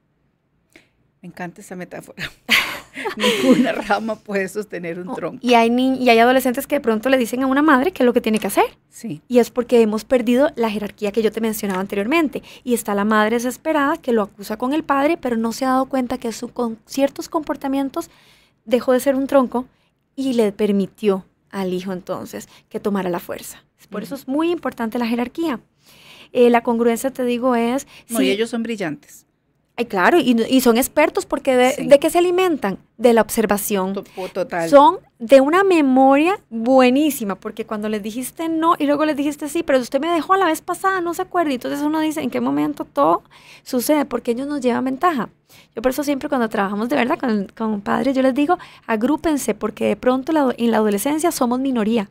Me encanta esa metáfora. Ninguna rama puede sostener un oh, tronco. Y hay, y hay adolescentes que de pronto le dicen a una madre qué es lo que tiene que hacer. Sí. Y es porque hemos perdido la jerarquía que yo te mencionaba anteriormente. Y está la madre desesperada que lo acusa con el padre, pero no se ha dado cuenta que su con ciertos comportamientos dejó de ser un tronco y le permitió al hijo entonces que tomara la fuerza. Por eso es muy importante la jerarquía. Eh, la congruencia, te digo, es... No, y ellos son brillantes. Ay, claro, y, son expertos porque de, qué se alimentan? De la observación. Total. Son de una memoria buenísima, porque cuando les dijiste no y luego les dijiste sí, pero usted me dejó la vez pasada, no se acuerda. Y entonces uno dice en qué momento todo sucede, porque ellos nos llevan ventaja. Yo por eso siempre cuando trabajamos de verdad con, con padres, yo les digo, agrúpense, porque de pronto en la adolescencia somos minoría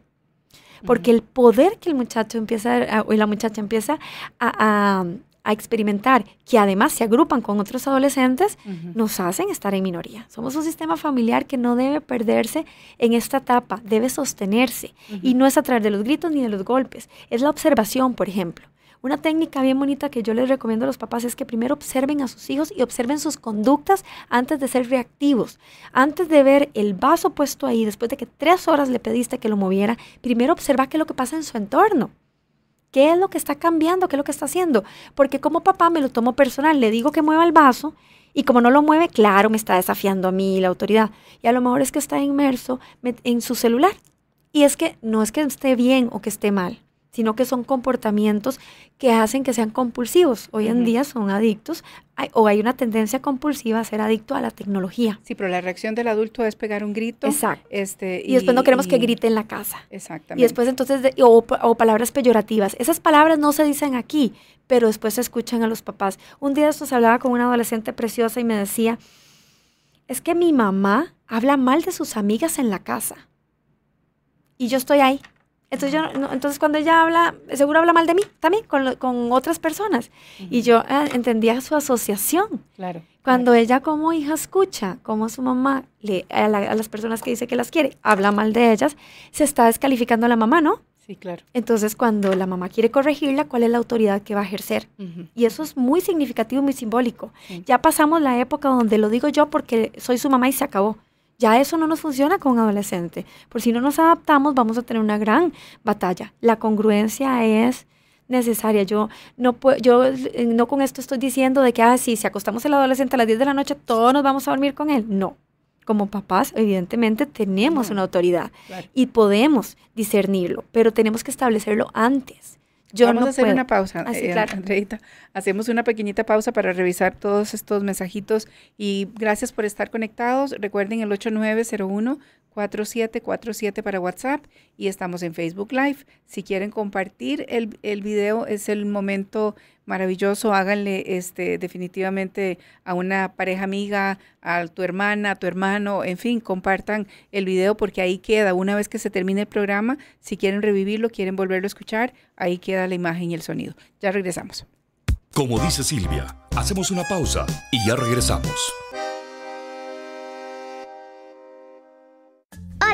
porque el poder que el muchacho empieza o la muchacha empieza a, a experimentar, que además se agrupan con otros adolescentes, nos hacen estar en minoría. Somos un sistema familiar que no debe perderse en esta etapa, debe sostenerse. Y no es a través de los gritos ni de los golpes, es la observación, por ejemplo. Una técnica bien bonita que yo les recomiendo a los papás es que primero observen a sus hijos y observen sus conductas antes de ser reactivos. Antes de ver el vaso puesto ahí, después de que tres horas le pediste que lo moviera, primero observa qué es lo que pasa en su entorno. ¿Qué es lo que está cambiando? ¿Qué es lo que está haciendo? Porque como papá me lo tomo personal, le digo que mueva el vaso y como no lo mueve, claro, me está desafiando a mí la autoridad. Y a lo mejor es que está inmerso en su celular. Y es que no es que esté bien o que esté mal, sino que son comportamientos que hacen que sean compulsivos. Hoy en día son adictos o hay una tendencia compulsiva a ser adicto a la tecnología. Sí, pero la reacción del adulto es pegar un grito. Exacto. Este, y, después no queremos que grite en la casa. Exactamente. Y después entonces, o, palabras peyorativas. Esas palabras no se dicen aquí, pero después se escuchan a los papás. Un día esto se hablaba con una adolescente preciosa y me decía, es que mi mamá habla mal de sus amigas en la casa. Y yo estoy ahí entonces, cuando ella habla, seguro habla mal de mí también, con, otras personas. Y yo ah, entendía su asociación. Claro. Cuando ella como hija escucha cómo su mamá le, a, las personas que dice que las quiere, habla mal de ellas, se está descalificando a la mamá, ¿no? Sí, claro. Entonces, cuando la mamá quiere corregirla, ¿cuál es la autoridad que va a ejercer? Y eso es muy significativo, muy simbólico. Ya pasamos la época donde lo digo yo porque soy su mamá y se acabó. Ya eso no nos funciona con un adolescente. Por si no nos adaptamos, vamos a tener una gran batalla. La congruencia es necesaria. Yo no puedo, yo eh, no con esto estoy diciendo de que ah, si acostamos al adolescente a las 10 de la noche, todos nos vamos a dormir con él. No. Como papás, evidentemente tenemos una autoridad y podemos discernirlo, pero tenemos que establecerlo antes. Yo Vamos a hacer una pausa, ah, eh, Hacemos una pequeñita pausa para revisar todos estos mensajitos y gracias por estar conectados. Recuerden el 8901 4747 para WhatsApp y estamos en Facebook Live. Si quieren compartir el, el video, es el momento maravilloso. Háganle este, definitivamente a una pareja amiga, a tu hermana, a tu hermano, en fin, compartan el video porque ahí queda. Una vez que se termine el programa, si quieren revivirlo, quieren volverlo a escuchar, ahí queda la imagen y el sonido. Ya regresamos. Como dice Silvia, hacemos una pausa y ya regresamos.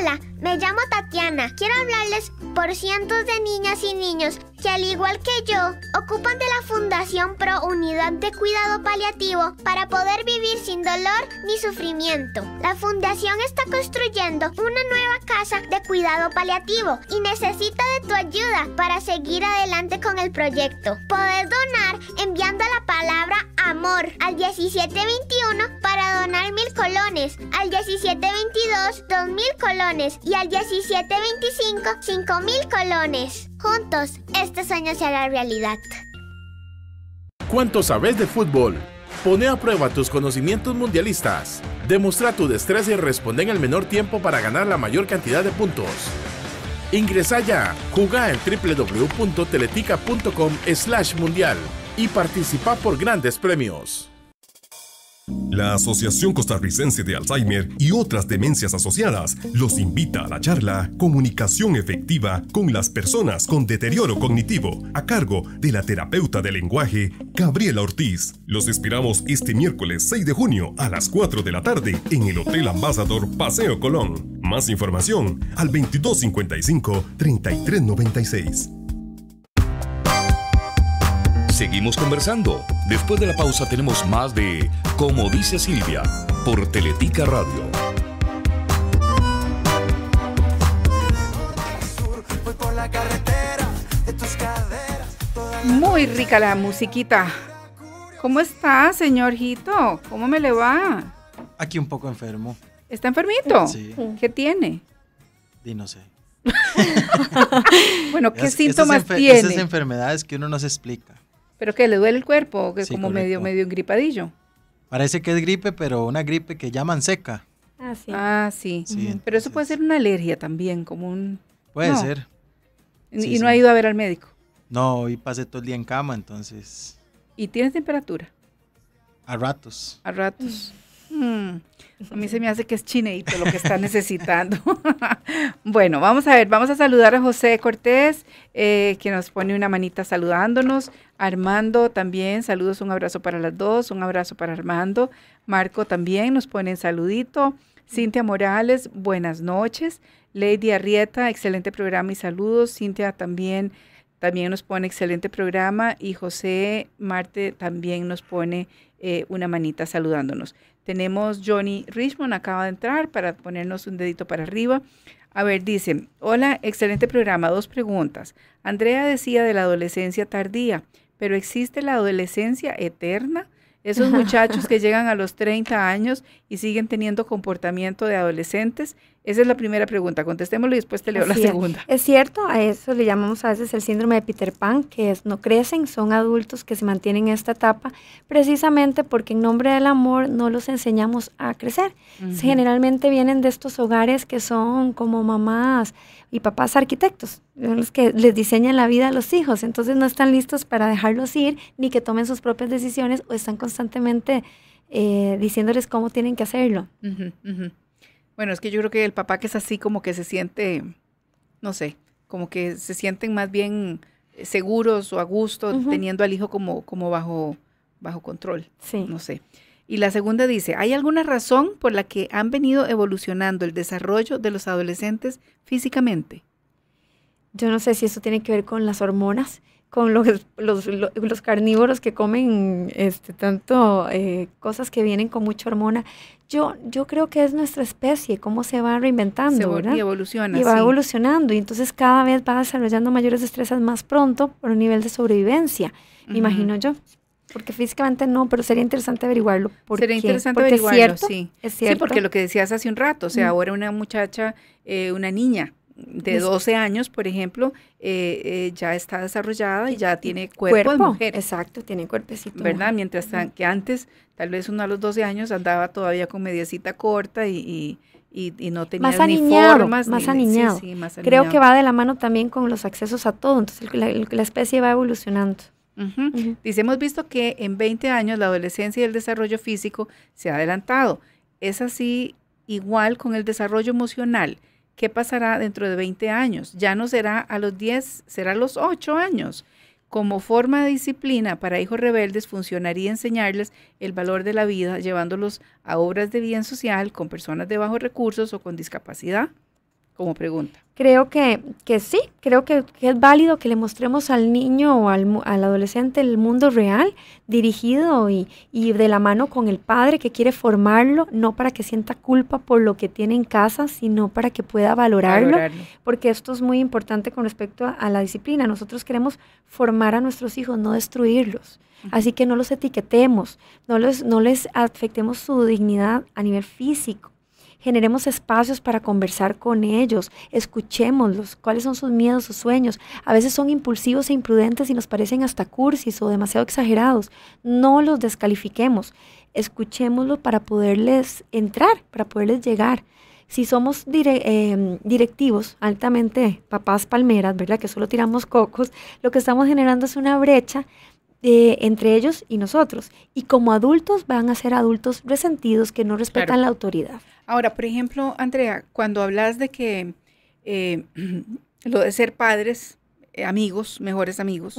l Me llamo Tatiana. Quiero hablarles por cientos de niñas y niños que, al igual que yo, ocupan de la Fundación Pro Unidad de Cuidado Paliativo para poder vivir sin dolor ni sufrimiento. La Fundación está construyendo una nueva casa de cuidado paliativo y necesita de tu ayuda para seguir adelante con el proyecto. Podés donar enviando la palabra amor al 1721 para donar mil colones, al 1722 dos mil colones y al 1725 5.000 colones. Juntos, este sueño se hará realidad. ¿Cuánto sabes de fútbol? Pone a prueba tus conocimientos mundialistas. Demostra tu destreza y responde en el menor tiempo para ganar la mayor cantidad de puntos. Ingresa ya, Juga en www.teletica.com slash mundial y participa por grandes premios. La Asociación Costarricense de Alzheimer y otras demencias asociadas los invita a la charla Comunicación efectiva con las personas con deterioro cognitivo a cargo de la terapeuta de lenguaje Gabriela Ortiz. Los esperamos este miércoles 6 de junio a las 4 de la tarde en el Hotel Ambassador Paseo Colón. Más información al 2255-3396. Seguimos conversando Después de la pausa tenemos más de Como dice Silvia por Teletica Radio. Muy rica la musiquita. ¿Cómo está, señor Jito? ¿Cómo me le va? Aquí un poco enfermo. ¿Está enfermito? Sí. ¿Qué tiene? Y no sé. bueno, ¿qué síntomas tiene? Esas enfermedades que uno no se explica. ¿Pero qué? ¿Le duele el cuerpo? Que es como medio, medio gripadillo Parece que es gripe, pero una gripe que llaman seca. Ah, sí. Ah, sí. pero eso puede ser una alergia también, como un... Puede ser. y no ha ido a ver al médico. No, y pasé todo el día en cama, entonces... ¿Y tienes temperatura? A ratos. A ratos. Mm. Mm. A mí se me hace que es chineíto lo que está necesitando. bueno, vamos a ver, vamos a saludar a José Cortés, eh, que nos pone una manita saludándonos. Armando también, saludos, un abrazo para las dos, un abrazo para Armando. Marco también nos pone un saludito. Cintia Morales, buenas noches. Lady Arrieta, excelente programa y saludos. Cintia también, también nos pone excelente programa. Y José Marte también nos pone eh, una manita saludándonos. Tenemos Johnny Richmond, acaba de entrar para ponernos un dedito para arriba. A ver, dice, hola, excelente programa, dos preguntas. Andrea decía de la adolescencia tardía, pero ¿existe la adolescencia eterna? Esos muchachos que llegan a los 30 años y siguen teniendo comportamiento de adolescentes, esa es la primera pregunta, contestémoslo y después te leo la segunda. Es. cierto, a eso le llamamos a veces el síndrome de Peter Pan, que es no crecen, son adultos que se mantienen en esta etapa, precisamente porque en nombre del amor no los enseñamos a crecer. Generalmente vienen de estos hogares que son como mamás y papás arquitectos, los que les diseñan la vida a los hijos, entonces no están listos para dejarlos ir ni que tomen sus propias decisiones o están constantemente eh, diciéndoles cómo tienen que hacerlo. Bueno, es que yo creo que el papá que es así como que se siente, no sé, como que se sienten más bien eh, seguros o a gusto teniendo al hijo como, como bajo, bajo control. Sí. No sé. Y la segunda dice, ¿hay alguna razón por la que han venido evolucionando el desarrollo de los adolescentes físicamente? Yo no sé si eso tiene que ver con las hormonas, con los, los, carnívoros que comen este, tanto eh, cosas que vienen con mucha hormona. Yo, yo creo que es nuestra especie, cómo se va reinventando, Y evoluciona. Y va evolucionando, y entonces cada vez va desarrollando mayores destrezas más pronto por un nivel de sobrevivencia, me imagino yo. Porque físicamente no, pero sería interesante averiguarlo. sería interesante averiguarlo, sí. Es cierto. Sí, porque lo que decías hace un rato, o sea, ahora una muchacha, eh, una niña, de 12 años, por ejemplo, eh, eh, ya está desarrollada y ya tiene cuerpo, de mujer. Exacto, tiene cuerpecito. ¿Verdad? Mientras que antes, tal vez uno a los 12 años andaba todavía con mediecita corta y, y no tenía ni más, aniñado. más aniñado. Creo que va de la mano también con los accesos a todo, entonces la, especie va evolucionando. Dice, hemos visto que en 20 años la adolescencia y el desarrollo físico se ha adelantado. Es así igual con el desarrollo emocional. ¿qué pasará dentro de 20 años? Ya no será a los 10, será a los 8 años. Como forma de disciplina para hijos rebeldes funcionaría enseñarles el valor de la vida llevándolos a obras de bien social con personas de bajos recursos o con discapacidad como pregunta. Creo que, que sí, creo que, es válido que le mostremos al niño o al, al adolescente el mundo real, dirigido y, y, de la mano con el padre que quiere formarlo, no para que sienta culpa por lo que tiene en casa, sino para que pueda valorarlo, porque esto es muy importante con respecto a, la disciplina. Nosotros queremos formar a nuestros hijos, no destruirlos. Así que no los etiquetemos, no, los, no les afectemos su dignidad a nivel físico generemos espacios para conversar con ellos, escuchémoslos, cuáles son sus miedos, sus sueños. A veces son impulsivos e imprudentes y nos parecen hasta cursis o demasiado exagerados. No los descalifiquemos, escuchémoslos para poderles entrar, para poderles llegar. Si somos eh, directivos, altamente papás palmeras, ¿verdad? Que solo tiramos cocos, lo que estamos generando es una brecha entre ellos y nosotros. Y como adultos van a ser adultos resentidos que no respetan la autoridad. Ahora, por ejemplo, Andrea, cuando hablas de que eh, lo de ser padres, eh, amigos, mejores amigos,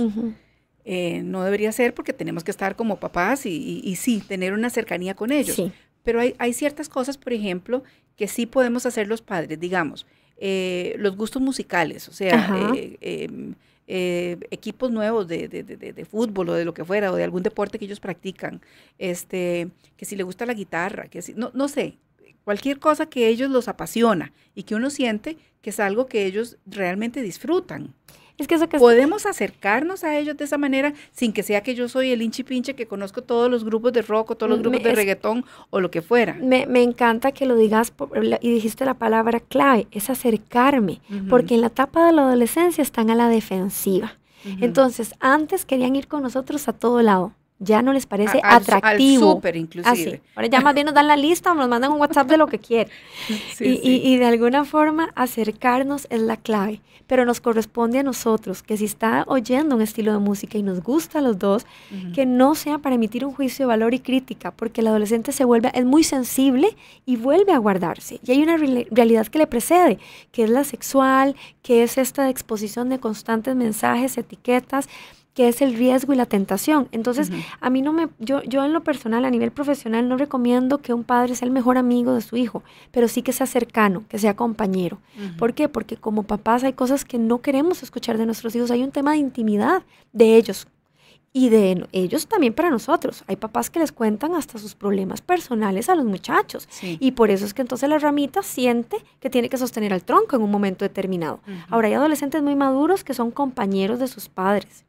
eh, no debería ser porque tenemos que estar como papás y, sí, tener una cercanía con ellos. Pero hay, hay, ciertas cosas, por ejemplo, que sí podemos hacer los padres, digamos, los gustos musicales, o sea, eh, equipos nuevos de, de, de, de, fútbol o de lo que fuera, o de algún deporte que ellos practican, este, que si le gusta la guitarra, que si, no, no sé, cualquier cosa que ellos los apasiona y que uno siente que es algo que ellos realmente disfrutan. Es que Podemos acercarnos a ellos de esa manera sin que sea que yo soy el hinchi pinche que conozco todos los grupos de rock o todos los mm, grupos de reggaetón o lo que fuera. Me, encanta que lo digas y dijiste la palabra clave, es acercarme, porque en la etapa de la adolescencia están a la defensiva. Entonces, antes querían ir con nosotros a todo lado ya no les parece atractivo. Al súper, inclusive. Ah, Ahora ya más bien nos dan la lista o nos mandan un WhatsApp de lo que quieren. y, de alguna forma acercarnos es la clave. Pero nos corresponde a nosotros que si está oyendo un estilo de música y nos gusta a los dos, que no sea para emitir un juicio de valor y crítica, porque el adolescente se vuelve, es muy sensible y vuelve a guardarse. Y hay una realidad que le precede, que es la sexual, que es esta exposición de constantes mensajes, etiquetas que es el riesgo y la tentación. Entonces, a mí no me, yo, yo en lo personal, a nivel profesional, no recomiendo que un padre sea el mejor amigo de su hijo, pero sí que sea cercano, que sea compañero. ¿Por qué? Porque como papás hay cosas que no queremos escuchar de nuestros hijos, hay un tema de intimidad de ellos, y de ellos también para nosotros. Hay papás que les cuentan hasta sus problemas personales a los muchachos. Y por eso es que entonces la ramita siente que tiene que sostener al tronco en un momento determinado. Ahora hay adolescentes muy maduros que son compañeros de sus padres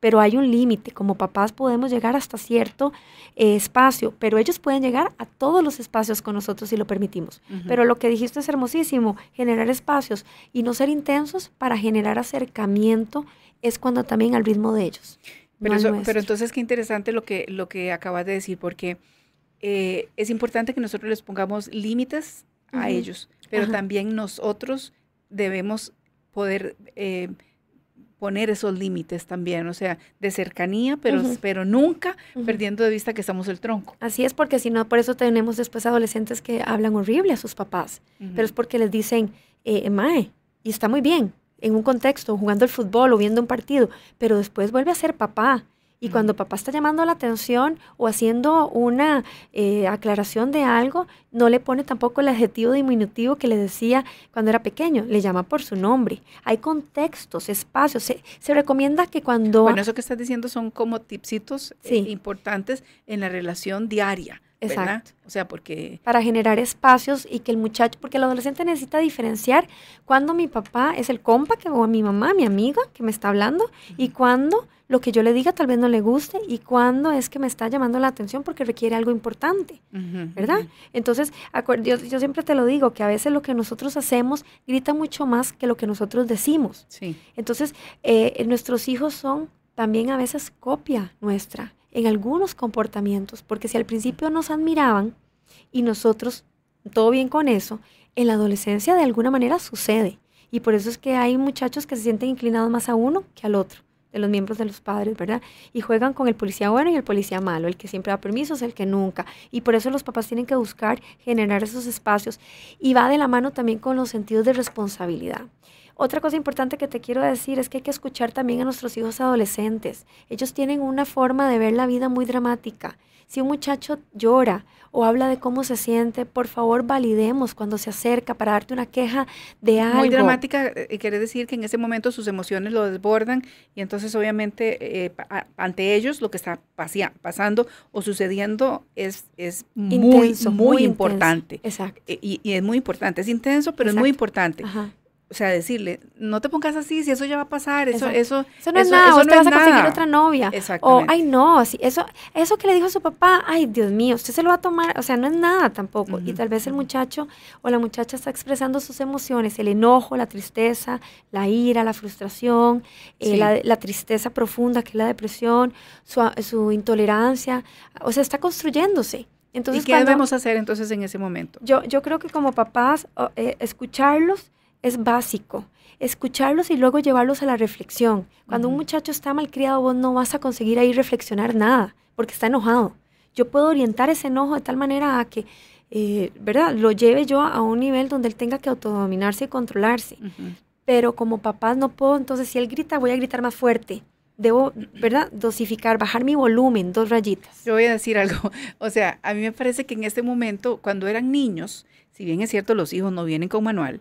pero hay un límite. Como papás podemos llegar hasta cierto eh, espacio, pero ellos pueden llegar a todos los espacios con nosotros si lo permitimos. Pero lo que dijiste es hermosísimo, generar espacios y no ser intensos para generar acercamiento es cuando también al ritmo de ellos. Pero, entonces qué interesante lo que, lo que acabas de decir, porque eh, es importante que nosotros les pongamos límites a ellos, pero también nosotros debemos poder... Eh, poner esos límites también, o sea, de cercanía, pero, pero nunca perdiendo de vista que estamos el tronco. Así es, porque si no, por eso tenemos después adolescentes que hablan horrible a sus papás, pero es porque les dicen, eh, mae, y está muy bien, en un contexto, jugando el fútbol o viendo un partido, pero después vuelve a ser papá y cuando papá está llamando la atención o haciendo una eh, aclaración de algo, no le pone tampoco el adjetivo diminutivo que le decía cuando era pequeño, le llama por su nombre. Hay contextos, espacios. Se, recomienda que cuando... Bueno, eso que estás diciendo son como tipsitos eh, importantes en la relación diaria Exacto. O sea, porque... Para generar espacios y que el muchacho, porque el adolescente necesita diferenciar cuando mi papá es el compa que, o mi mamá, mi amiga que me está hablando y cuando lo que yo le diga tal vez no le guste y cuando es que me está llamando la atención porque requiere algo importante, ¿verdad? Entonces, yo, yo, siempre te lo digo, que a veces lo que nosotros hacemos grita mucho más que lo que nosotros decimos. Sí. Entonces, eh, nuestros hijos son también a veces copia nuestra en algunos comportamientos, porque si al principio nos admiraban y nosotros, todo bien con eso, en la adolescencia de alguna manera sucede. Y por eso es que hay muchachos que se sienten inclinados más a uno que al otro, de los miembros de los padres, ¿verdad? Y juegan con el policía bueno y el policía malo, el que siempre da permisos, el que nunca. Y por eso los papás tienen que buscar generar esos espacios. Y va de la mano también con los sentidos de responsabilidad. Otra cosa importante que te quiero decir es que hay que escuchar también a nuestros hijos adolescentes. Ellos tienen una forma de ver la vida muy dramática. Si un muchacho llora o habla de cómo se siente, por favor validemos cuando se acerca para darte una queja de algo. Muy dramática, eh, quiere decir que en ese momento sus emociones lo desbordan y entonces obviamente eh, ante ellos lo que está pasando o sucediendo es, muy, muy, importante. Exacto. Eh, y, es muy importante, es intenso, pero es muy importante o sea, decirle, no te pongas así, si eso ya va a pasar, eso, eso, eso, no es nada, O te vas a conseguir otra novia. O, ay, no, así eso, eso que le dijo a su papá, ay, Dios mío, usted se lo va a tomar, o sea, no es nada tampoco. Y tal vez el muchacho o la muchacha está expresando sus emociones, el enojo, la tristeza, la ira, la frustración, eh, la, tristeza profunda, que es la depresión, su, su intolerancia, o sea, está construyéndose. Entonces, ¿Y qué debemos hacer entonces en ese momento? Yo, yo creo que como papás, eh, escucharlos, es básico. Escucharlos y luego llevarlos a la reflexión. Cuando un muchacho está malcriado, vos no vas a conseguir ahí reflexionar nada, porque está enojado. Yo puedo orientar ese enojo de tal manera a que, eh, ¿verdad? Lo lleve yo a un nivel donde él tenga que autodominarse y controlarse. Pero como papás no puedo, entonces si él grita, voy a gritar más fuerte debo, ¿verdad? Dosificar, bajar mi volumen, dos rayitas. Yo voy a decir algo, o sea, a mí me parece que en este momento, cuando eran niños, si bien es cierto, los hijos no vienen con manual,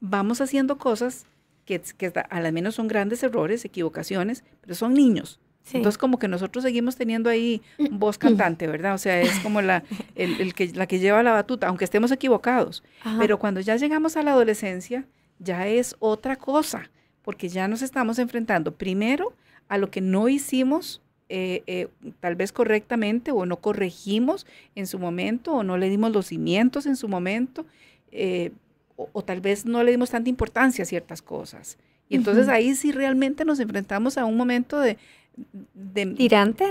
vamos haciendo cosas que, que a lo menos son grandes errores, equivocaciones, pero son niños. Entonces, como que nosotros seguimos teniendo ahí voz cantante, ¿verdad? O sea, es como la, el, que, la que lleva la batuta, aunque estemos equivocados. Pero cuando ya llegamos a la adolescencia, ya es otra cosa, porque ya nos estamos enfrentando primero a lo que no hicimos eh, eh, tal vez correctamente o no corregimos en su momento o no le dimos los cimientos en su momento eh, o, tal vez no le dimos tanta importancia a ciertas cosas. Y entonces ahí sí realmente nos enfrentamos a un momento de, tirante,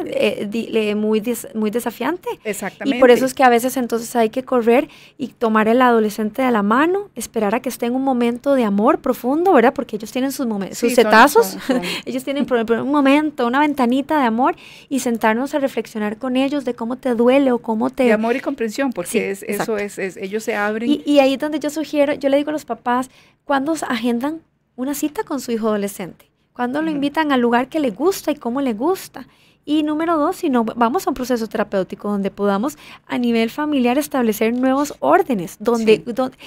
eh, muy, muy desafiante. Exactamente. Y por eso es que a veces entonces hay que correr y tomar el adolescente de la mano, esperar a que esté en un momento de amor profundo, ¿verdad? Porque ellos tienen sus, momentos, sus setazos, ellos tienen un momento, una ventanita de amor y sentarnos a reflexionar con ellos de cómo te duele o cómo te... De amor y comprensión, porque eso es, ellos se abren. Y, ahí es donde yo sugiero, yo le digo a los papás, cuando agendan una cita con su hijo adolescente? cuando lo invitan al lugar que le gusta y cómo le gusta. Y número dos, si no, vamos a un proceso terapéutico donde podamos a nivel familiar establecer nuevos órdenes, donde,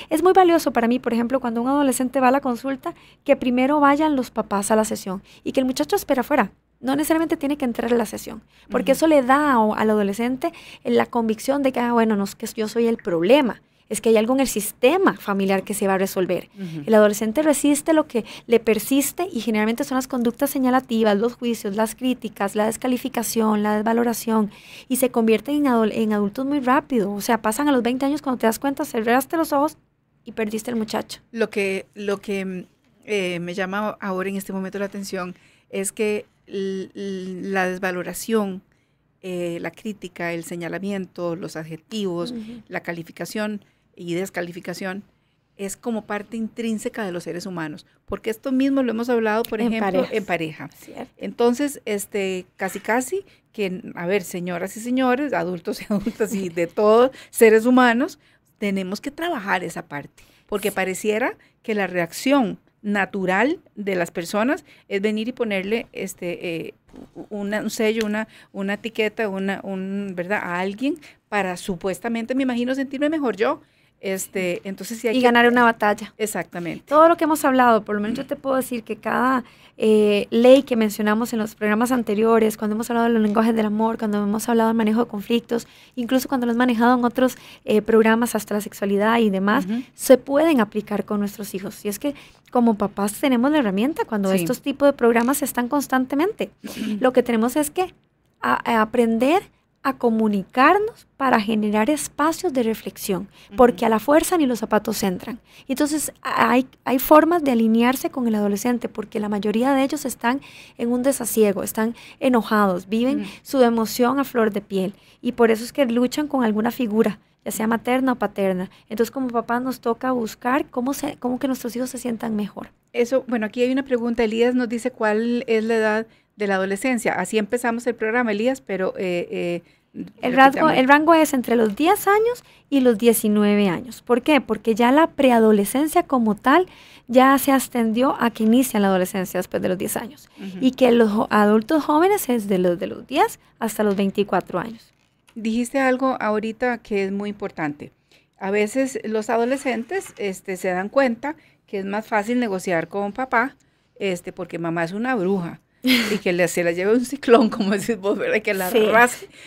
es muy valioso para mí, por ejemplo, cuando un adolescente va a la consulta, que primero vayan los papás a la sesión y que el muchacho espera afuera. No necesariamente tiene que entrar a la sesión, porque eso le da al adolescente la convicción de que, ah, bueno, no, que yo soy el problema, es que hay algo en el sistema familiar que se va a resolver. El adolescente resiste lo que le persiste y generalmente son las conductas señalativas, los juicios, las críticas, la descalificación, la desvaloración y se convierten en, en adultos muy rápido. O sea, pasan a los 20 años cuando te das cuenta, cerraste los ojos y perdiste el muchacho. Lo que, lo que eh, me llama ahora en este momento la atención es que la desvaloración, eh, la crítica, el señalamiento, los adjetivos, la calificación, y descalificación es como parte intrínseca de los seres humanos, porque esto mismo lo hemos hablado, por ejemplo, en pareja. Entonces, este, casi casi que, a ver, señoras y señores, adultos y adultas y de todos seres humanos, tenemos que trabajar esa parte, porque pareciera que la reacción natural de las personas es venir y ponerle este eh, un sello, una, una etiqueta, una, un, ¿verdad? a alguien para supuestamente, me imagino, sentirme mejor yo. Este, entonces sí hay y ganar una batalla. Exactamente. Todo lo que hemos hablado, por lo menos yo te puedo decir que cada eh, ley que mencionamos en los programas anteriores, cuando hemos hablado de los lenguajes del amor, cuando hemos hablado del manejo de conflictos, incluso cuando lo hemos manejado en otros eh, programas hasta la sexualidad y demás, se pueden aplicar con nuestros hijos. Y es que como papás tenemos la herramienta cuando estos tipos de programas están constantemente. Lo que tenemos es que aprender a comunicarnos para generar espacios de reflexión, porque a la fuerza ni los zapatos entran. Entonces hay, hay, formas de alinearse con el adolescente, porque la mayoría de ellos están en un desasiego, están enojados, viven su emoción a flor de piel, y por eso es que luchan con alguna figura, ya sea materna o paterna. Entonces como papás nos toca buscar cómo, se, cómo que nuestros hijos se sientan mejor. Eso, bueno, aquí hay una pregunta, Elías nos dice cuál es la edad de la adolescencia. Así empezamos el programa, Elías, pero... Eh, eh, el, rango es entre los 10 años y los 19 años. ¿Por qué? Porque ya la preadolescencia como tal ya se ascendió a que inicia la adolescencia después de los 10 años y que los adultos jóvenes es de los, de los 10 hasta los 24 años. Dijiste algo ahorita que es muy importante. A veces los adolescentes este, se dan cuenta que es más fácil negociar con papá este, porque mamá es una bruja y que le, se la lleve un ciclón, como decís vos, ¿verdad? Que la,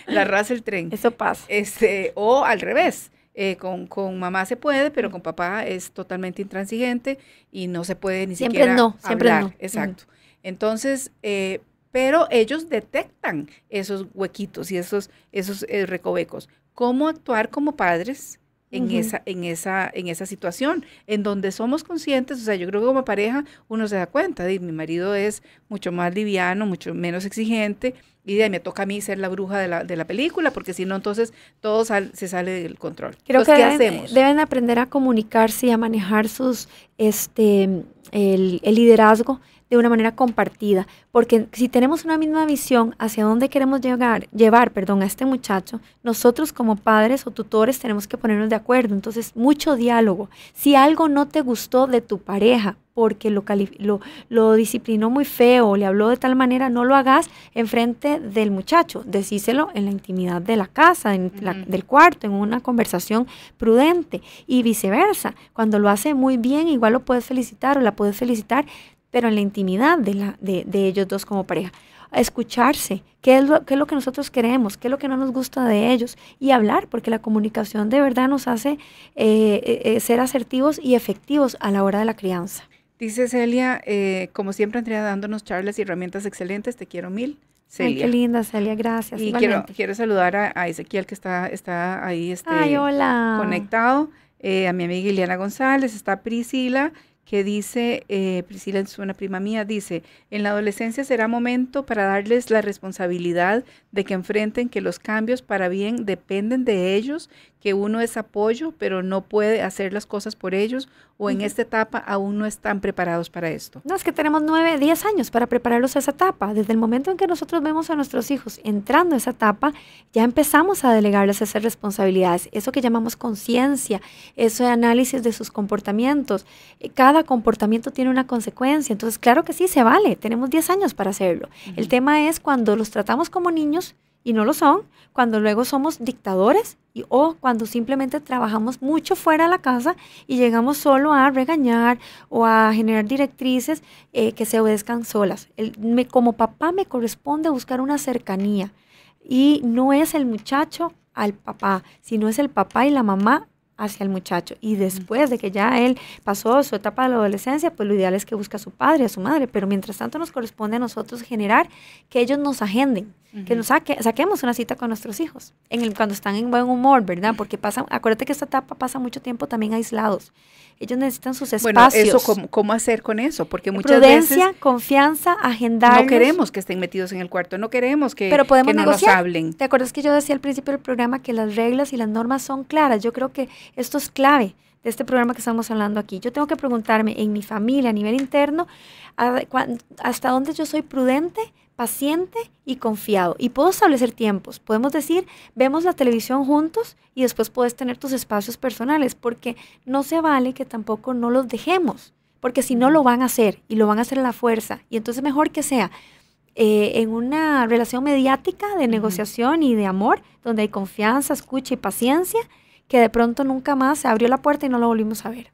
la el tren. Eso pasa. Este, o al revés. Eh, con, con, mamá se puede, pero con papá es totalmente intransigente y no se puede ni siempre siquiera no, siempre No. Exacto. Entonces, eh, pero ellos detectan esos huequitos y esos, esos eh, recovecos. ¿Cómo actuar como padres? en, esa, en, esa, en esa situación, en donde somos conscientes, o sea, yo creo que como pareja uno se da cuenta, de, mi marido es mucho más liviano, mucho menos exigente, y de, me toca a mí ser la bruja de la, de la película, porque si no, entonces todo se sale del control. Creo que deben, eh, deben aprender a comunicarse y a manejar sus, este, el liderazgo de una manera compartida, porque si tenemos una misma visión hacia dónde queremos llegar, llevar, perdón, a este muchacho, nosotros como padres o tutores tenemos que ponernos de acuerdo, entonces mucho diálogo. Si algo no te gustó de tu pareja, porque lo, lo, disciplinó muy feo, le habló de tal manera, no lo hagas enfrente del muchacho, decíselo en la intimidad de la casa, en del cuarto, en una conversación prudente y viceversa. Cuando lo hace muy bien, igual lo puedes felicitar o la puedes felicitar pero en la intimidad de, la, de, de ellos dos como pareja. escucharse, qué es, lo, es lo que nosotros queremos, qué es lo que no nos gusta de ellos y hablar, porque la comunicación de verdad nos hace eh, eh, eh, ser asertivos y efectivos a la hora de la crianza. Dice Celia, como siempre, Andrea, dándonos charlas y herramientas excelentes, te quiero mil. qué linda, Celia, gracias. Y quiero, quiero, saludar a, a, Ezequiel que está, está ahí este, conectado, a mi amiga Ileana González, está Priscila, que dice, eh, Priscila es una prima mía, dice, en la adolescencia será momento para darles la responsabilidad de que enfrenten que los cambios para bien dependen de ellos, que uno es apoyo, pero no puede hacer las cosas por ellos, o en esta etapa aún no están preparados para esto. No, es que tenemos 9, 10 años para prepararlos a esa etapa. Desde el momento en que nosotros vemos a nuestros hijos entrando a esa etapa, ya empezamos a delegarles esas responsabilidades, eso que llamamos conciencia, eso de análisis de sus comportamientos. Eh, cada cada comportamiento tiene una consecuencia. Entonces, claro que sí, se vale. Tenemos 10 años para hacerlo. El tema es cuando los tratamos como niños y no lo son, cuando luego somos dictadores y, o cuando simplemente trabajamos mucho fuera de la casa y llegamos solo a regañar o a generar directrices eh, que se obedezcan solas. como papá me corresponde buscar una cercanía y no es el muchacho al papá, sino es el papá y la mamá hacia el muchacho. Y después de que ya él pasó su etapa de la adolescencia, pues lo ideal es que busque a su padre, a su madre. Pero mientras tanto nos corresponde a nosotros generar que ellos nos agenden, que nos saquemos una cita con nuestros hijos, en el, cuando están en buen humor, ¿verdad? Porque pasa, acuérdate que esta etapa pasa mucho tiempo también aislados. Ellos necesitan sus espacios. Bueno, eso, ¿cómo, hacer con eso? Porque muchas Prudencia, confianza, agendar. No queremos que estén metidos en el cuarto, no queremos que, Pero podemos negociar. hablen. ¿Te acuerdas que yo decía al principio del programa que las reglas y las normas son claras? Yo creo que esto es clave de este programa que estamos hablando aquí. Yo tengo que preguntarme en mi familia, a nivel interno, hasta dónde yo soy prudente paciente y confiado. Y puedo establecer tiempos. Podemos decir, vemos la televisión juntos y después puedes tener tus espacios personales, porque no se vale que tampoco no los dejemos, porque si no lo van a hacer y lo van a hacer a la fuerza. Y entonces mejor que sea eh, en una relación mediática de negociación y de amor, donde hay confianza, escucha y paciencia, que de pronto nunca más se abrió la puerta y no lo volvimos a ver.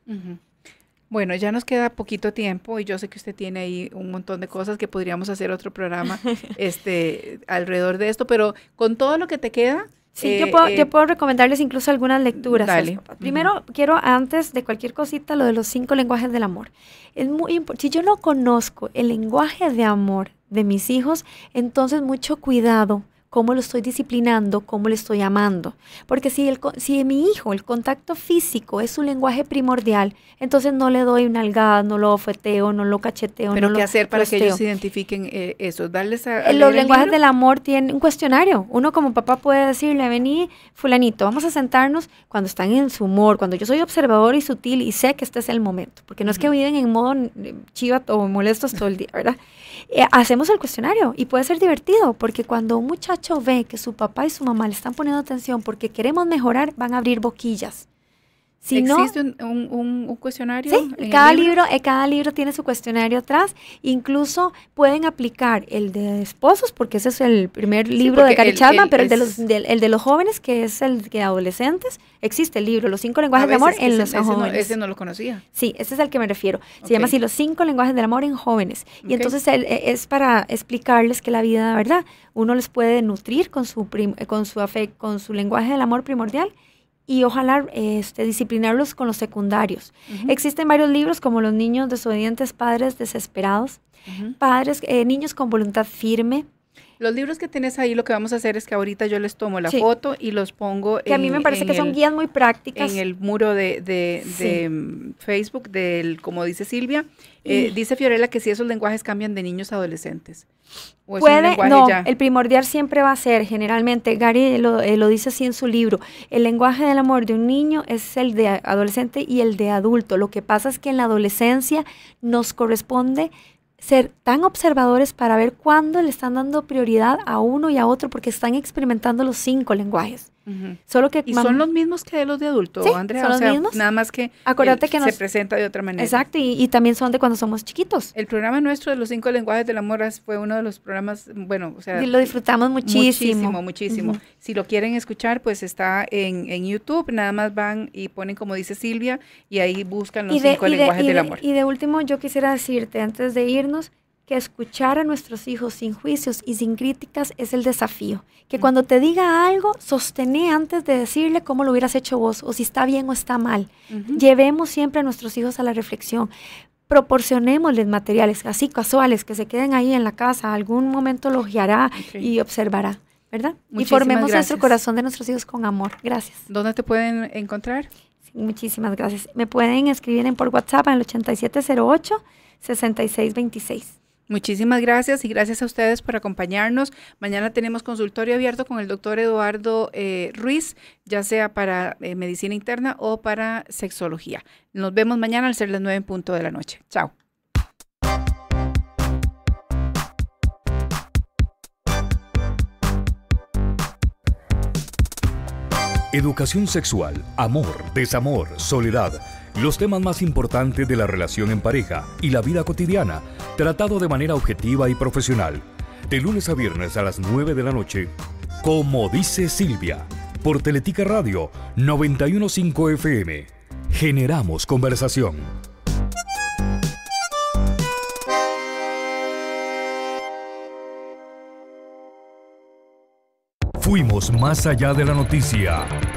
Bueno, ya nos queda poquito tiempo y yo sé que usted tiene ahí un montón de cosas que podríamos hacer otro programa este, alrededor de esto, pero con todo lo que te queda, Sí, yo, puedo, eh, puedo, recomendarles incluso algunas lecturas. Dale. Pues, primero, quiero antes de cualquier cosita lo de los cinco lenguajes del amor. Es muy Si yo no conozco el lenguaje de amor de mis hijos, entonces mucho cuidado cómo lo estoy disciplinando, cómo lo estoy amando. Porque si, el, si mi hijo, el contacto físico es su lenguaje primordial, entonces no le doy una algada, no lo ofeteo, no lo cacheteo. Pero ¿qué hacer para que ellos identifiquen eh, eso? ¿Darles a, eh, Los lenguajes del amor tienen un cuestionario. Uno como papá puede decirle, vení fulanito, vamos a sentarnos cuando están en su humor, cuando yo soy observador y sutil y sé que este es el momento. Porque no es que viven en modo mm, chiva o molestos todo el día, ¿verdad? Eh, hacemos el cuestionario y puede ser divertido porque cuando un muchacho ve que su papá y su mamá le están poniendo atención porque queremos mejorar, van a abrir boquillas. ¿Existe un, cuestionario? Sí, cada, libro? Eh, cada libro tiene su cuestionario atrás. Incluso pueden aplicar el de esposos, porque ese es el primer libro de Gary pero el de, los, de los jóvenes, que es el de adolescentes, existe el libro, Los cinco lenguajes del de amor en los jóvenes. No, ese no lo conocía. Sí, ese es el que me refiero. Se llama así, Los cinco lenguajes del amor en jóvenes. Y entonces e, es para explicarles que la vida, ¿verdad? Uno les puede nutrir con su, eh, con su, con su lenguaje del amor primordial y ojalá este, disciplinarlos con los secundarios. Existen varios libros como Los niños desobedientes, padres desesperados, padres, eh, niños con voluntad firme, los libros que tienes ahí, lo que vamos a hacer es que ahorita yo les tomo la foto y los pongo. Que en, a mí me parece que son guías muy prácticas. En el muro de, mm, Facebook, del, como dice Silvia, eh, mm. dice Fiorella que si esos lenguajes cambian de niños a adolescentes. Puede, no, el primordial siempre va a ser, generalmente, Gary lo, eh, lo, dice así en su libro, el lenguaje del amor de un niño es el de adolescente y el de adulto. Lo que pasa es que en la adolescencia nos corresponde ser tan observadores para ver cuándo le están dando prioridad a uno y a otro porque están experimentando los cinco lenguajes. Solo que son los mismos que de los de adulto, Andrea. o sea, Nada más que, se presenta de otra manera. Exacto, y, también son de cuando somos chiquitos. El programa nuestro de los cinco lenguajes del amor fue uno de los programas, bueno, o sea, lo disfrutamos muchísimo. Muchísimo, muchísimo. Si lo quieren escuchar, pues está en, YouTube, nada más van y ponen como dice Silvia, y ahí buscan los cinco lenguajes del amor. Y de último, yo quisiera decirte, antes de irnos, que escuchar a nuestros hijos sin juicios y sin críticas es el desafío. Que mm. cuando te diga algo, sostene antes de decirle cómo lo hubieras hecho vos, o si está bien o está mal. Llevemos siempre a nuestros hijos a la reflexión. Proporcionémosles materiales así casuales que se queden ahí en la casa, algún momento lo guiará y observará, ¿verdad? y formemos nuestro corazón de nuestros hijos con amor. Gracias. ¿Dónde te pueden encontrar? muchísimas gracias. Me pueden escribir en por WhatsApp al 8708 6626. Muchísimas gracias y gracias a ustedes por acompañarnos. Mañana tenemos consultorio abierto con el doctor Eduardo eh, Ruiz, ya sea para eh, medicina interna o para sexología. Nos vemos mañana al ser las nueve en punto de la noche. Chao. Educación sexual, amor, desamor, soledad los temas más importantes de la relación en pareja y la vida cotidiana, tratado de manera objetiva y profesional. De lunes a viernes a las 9 de la noche, como dice Silvia, por Teletica Radio 915 FM. Generamos conversación. Fuimos más allá de la noticia.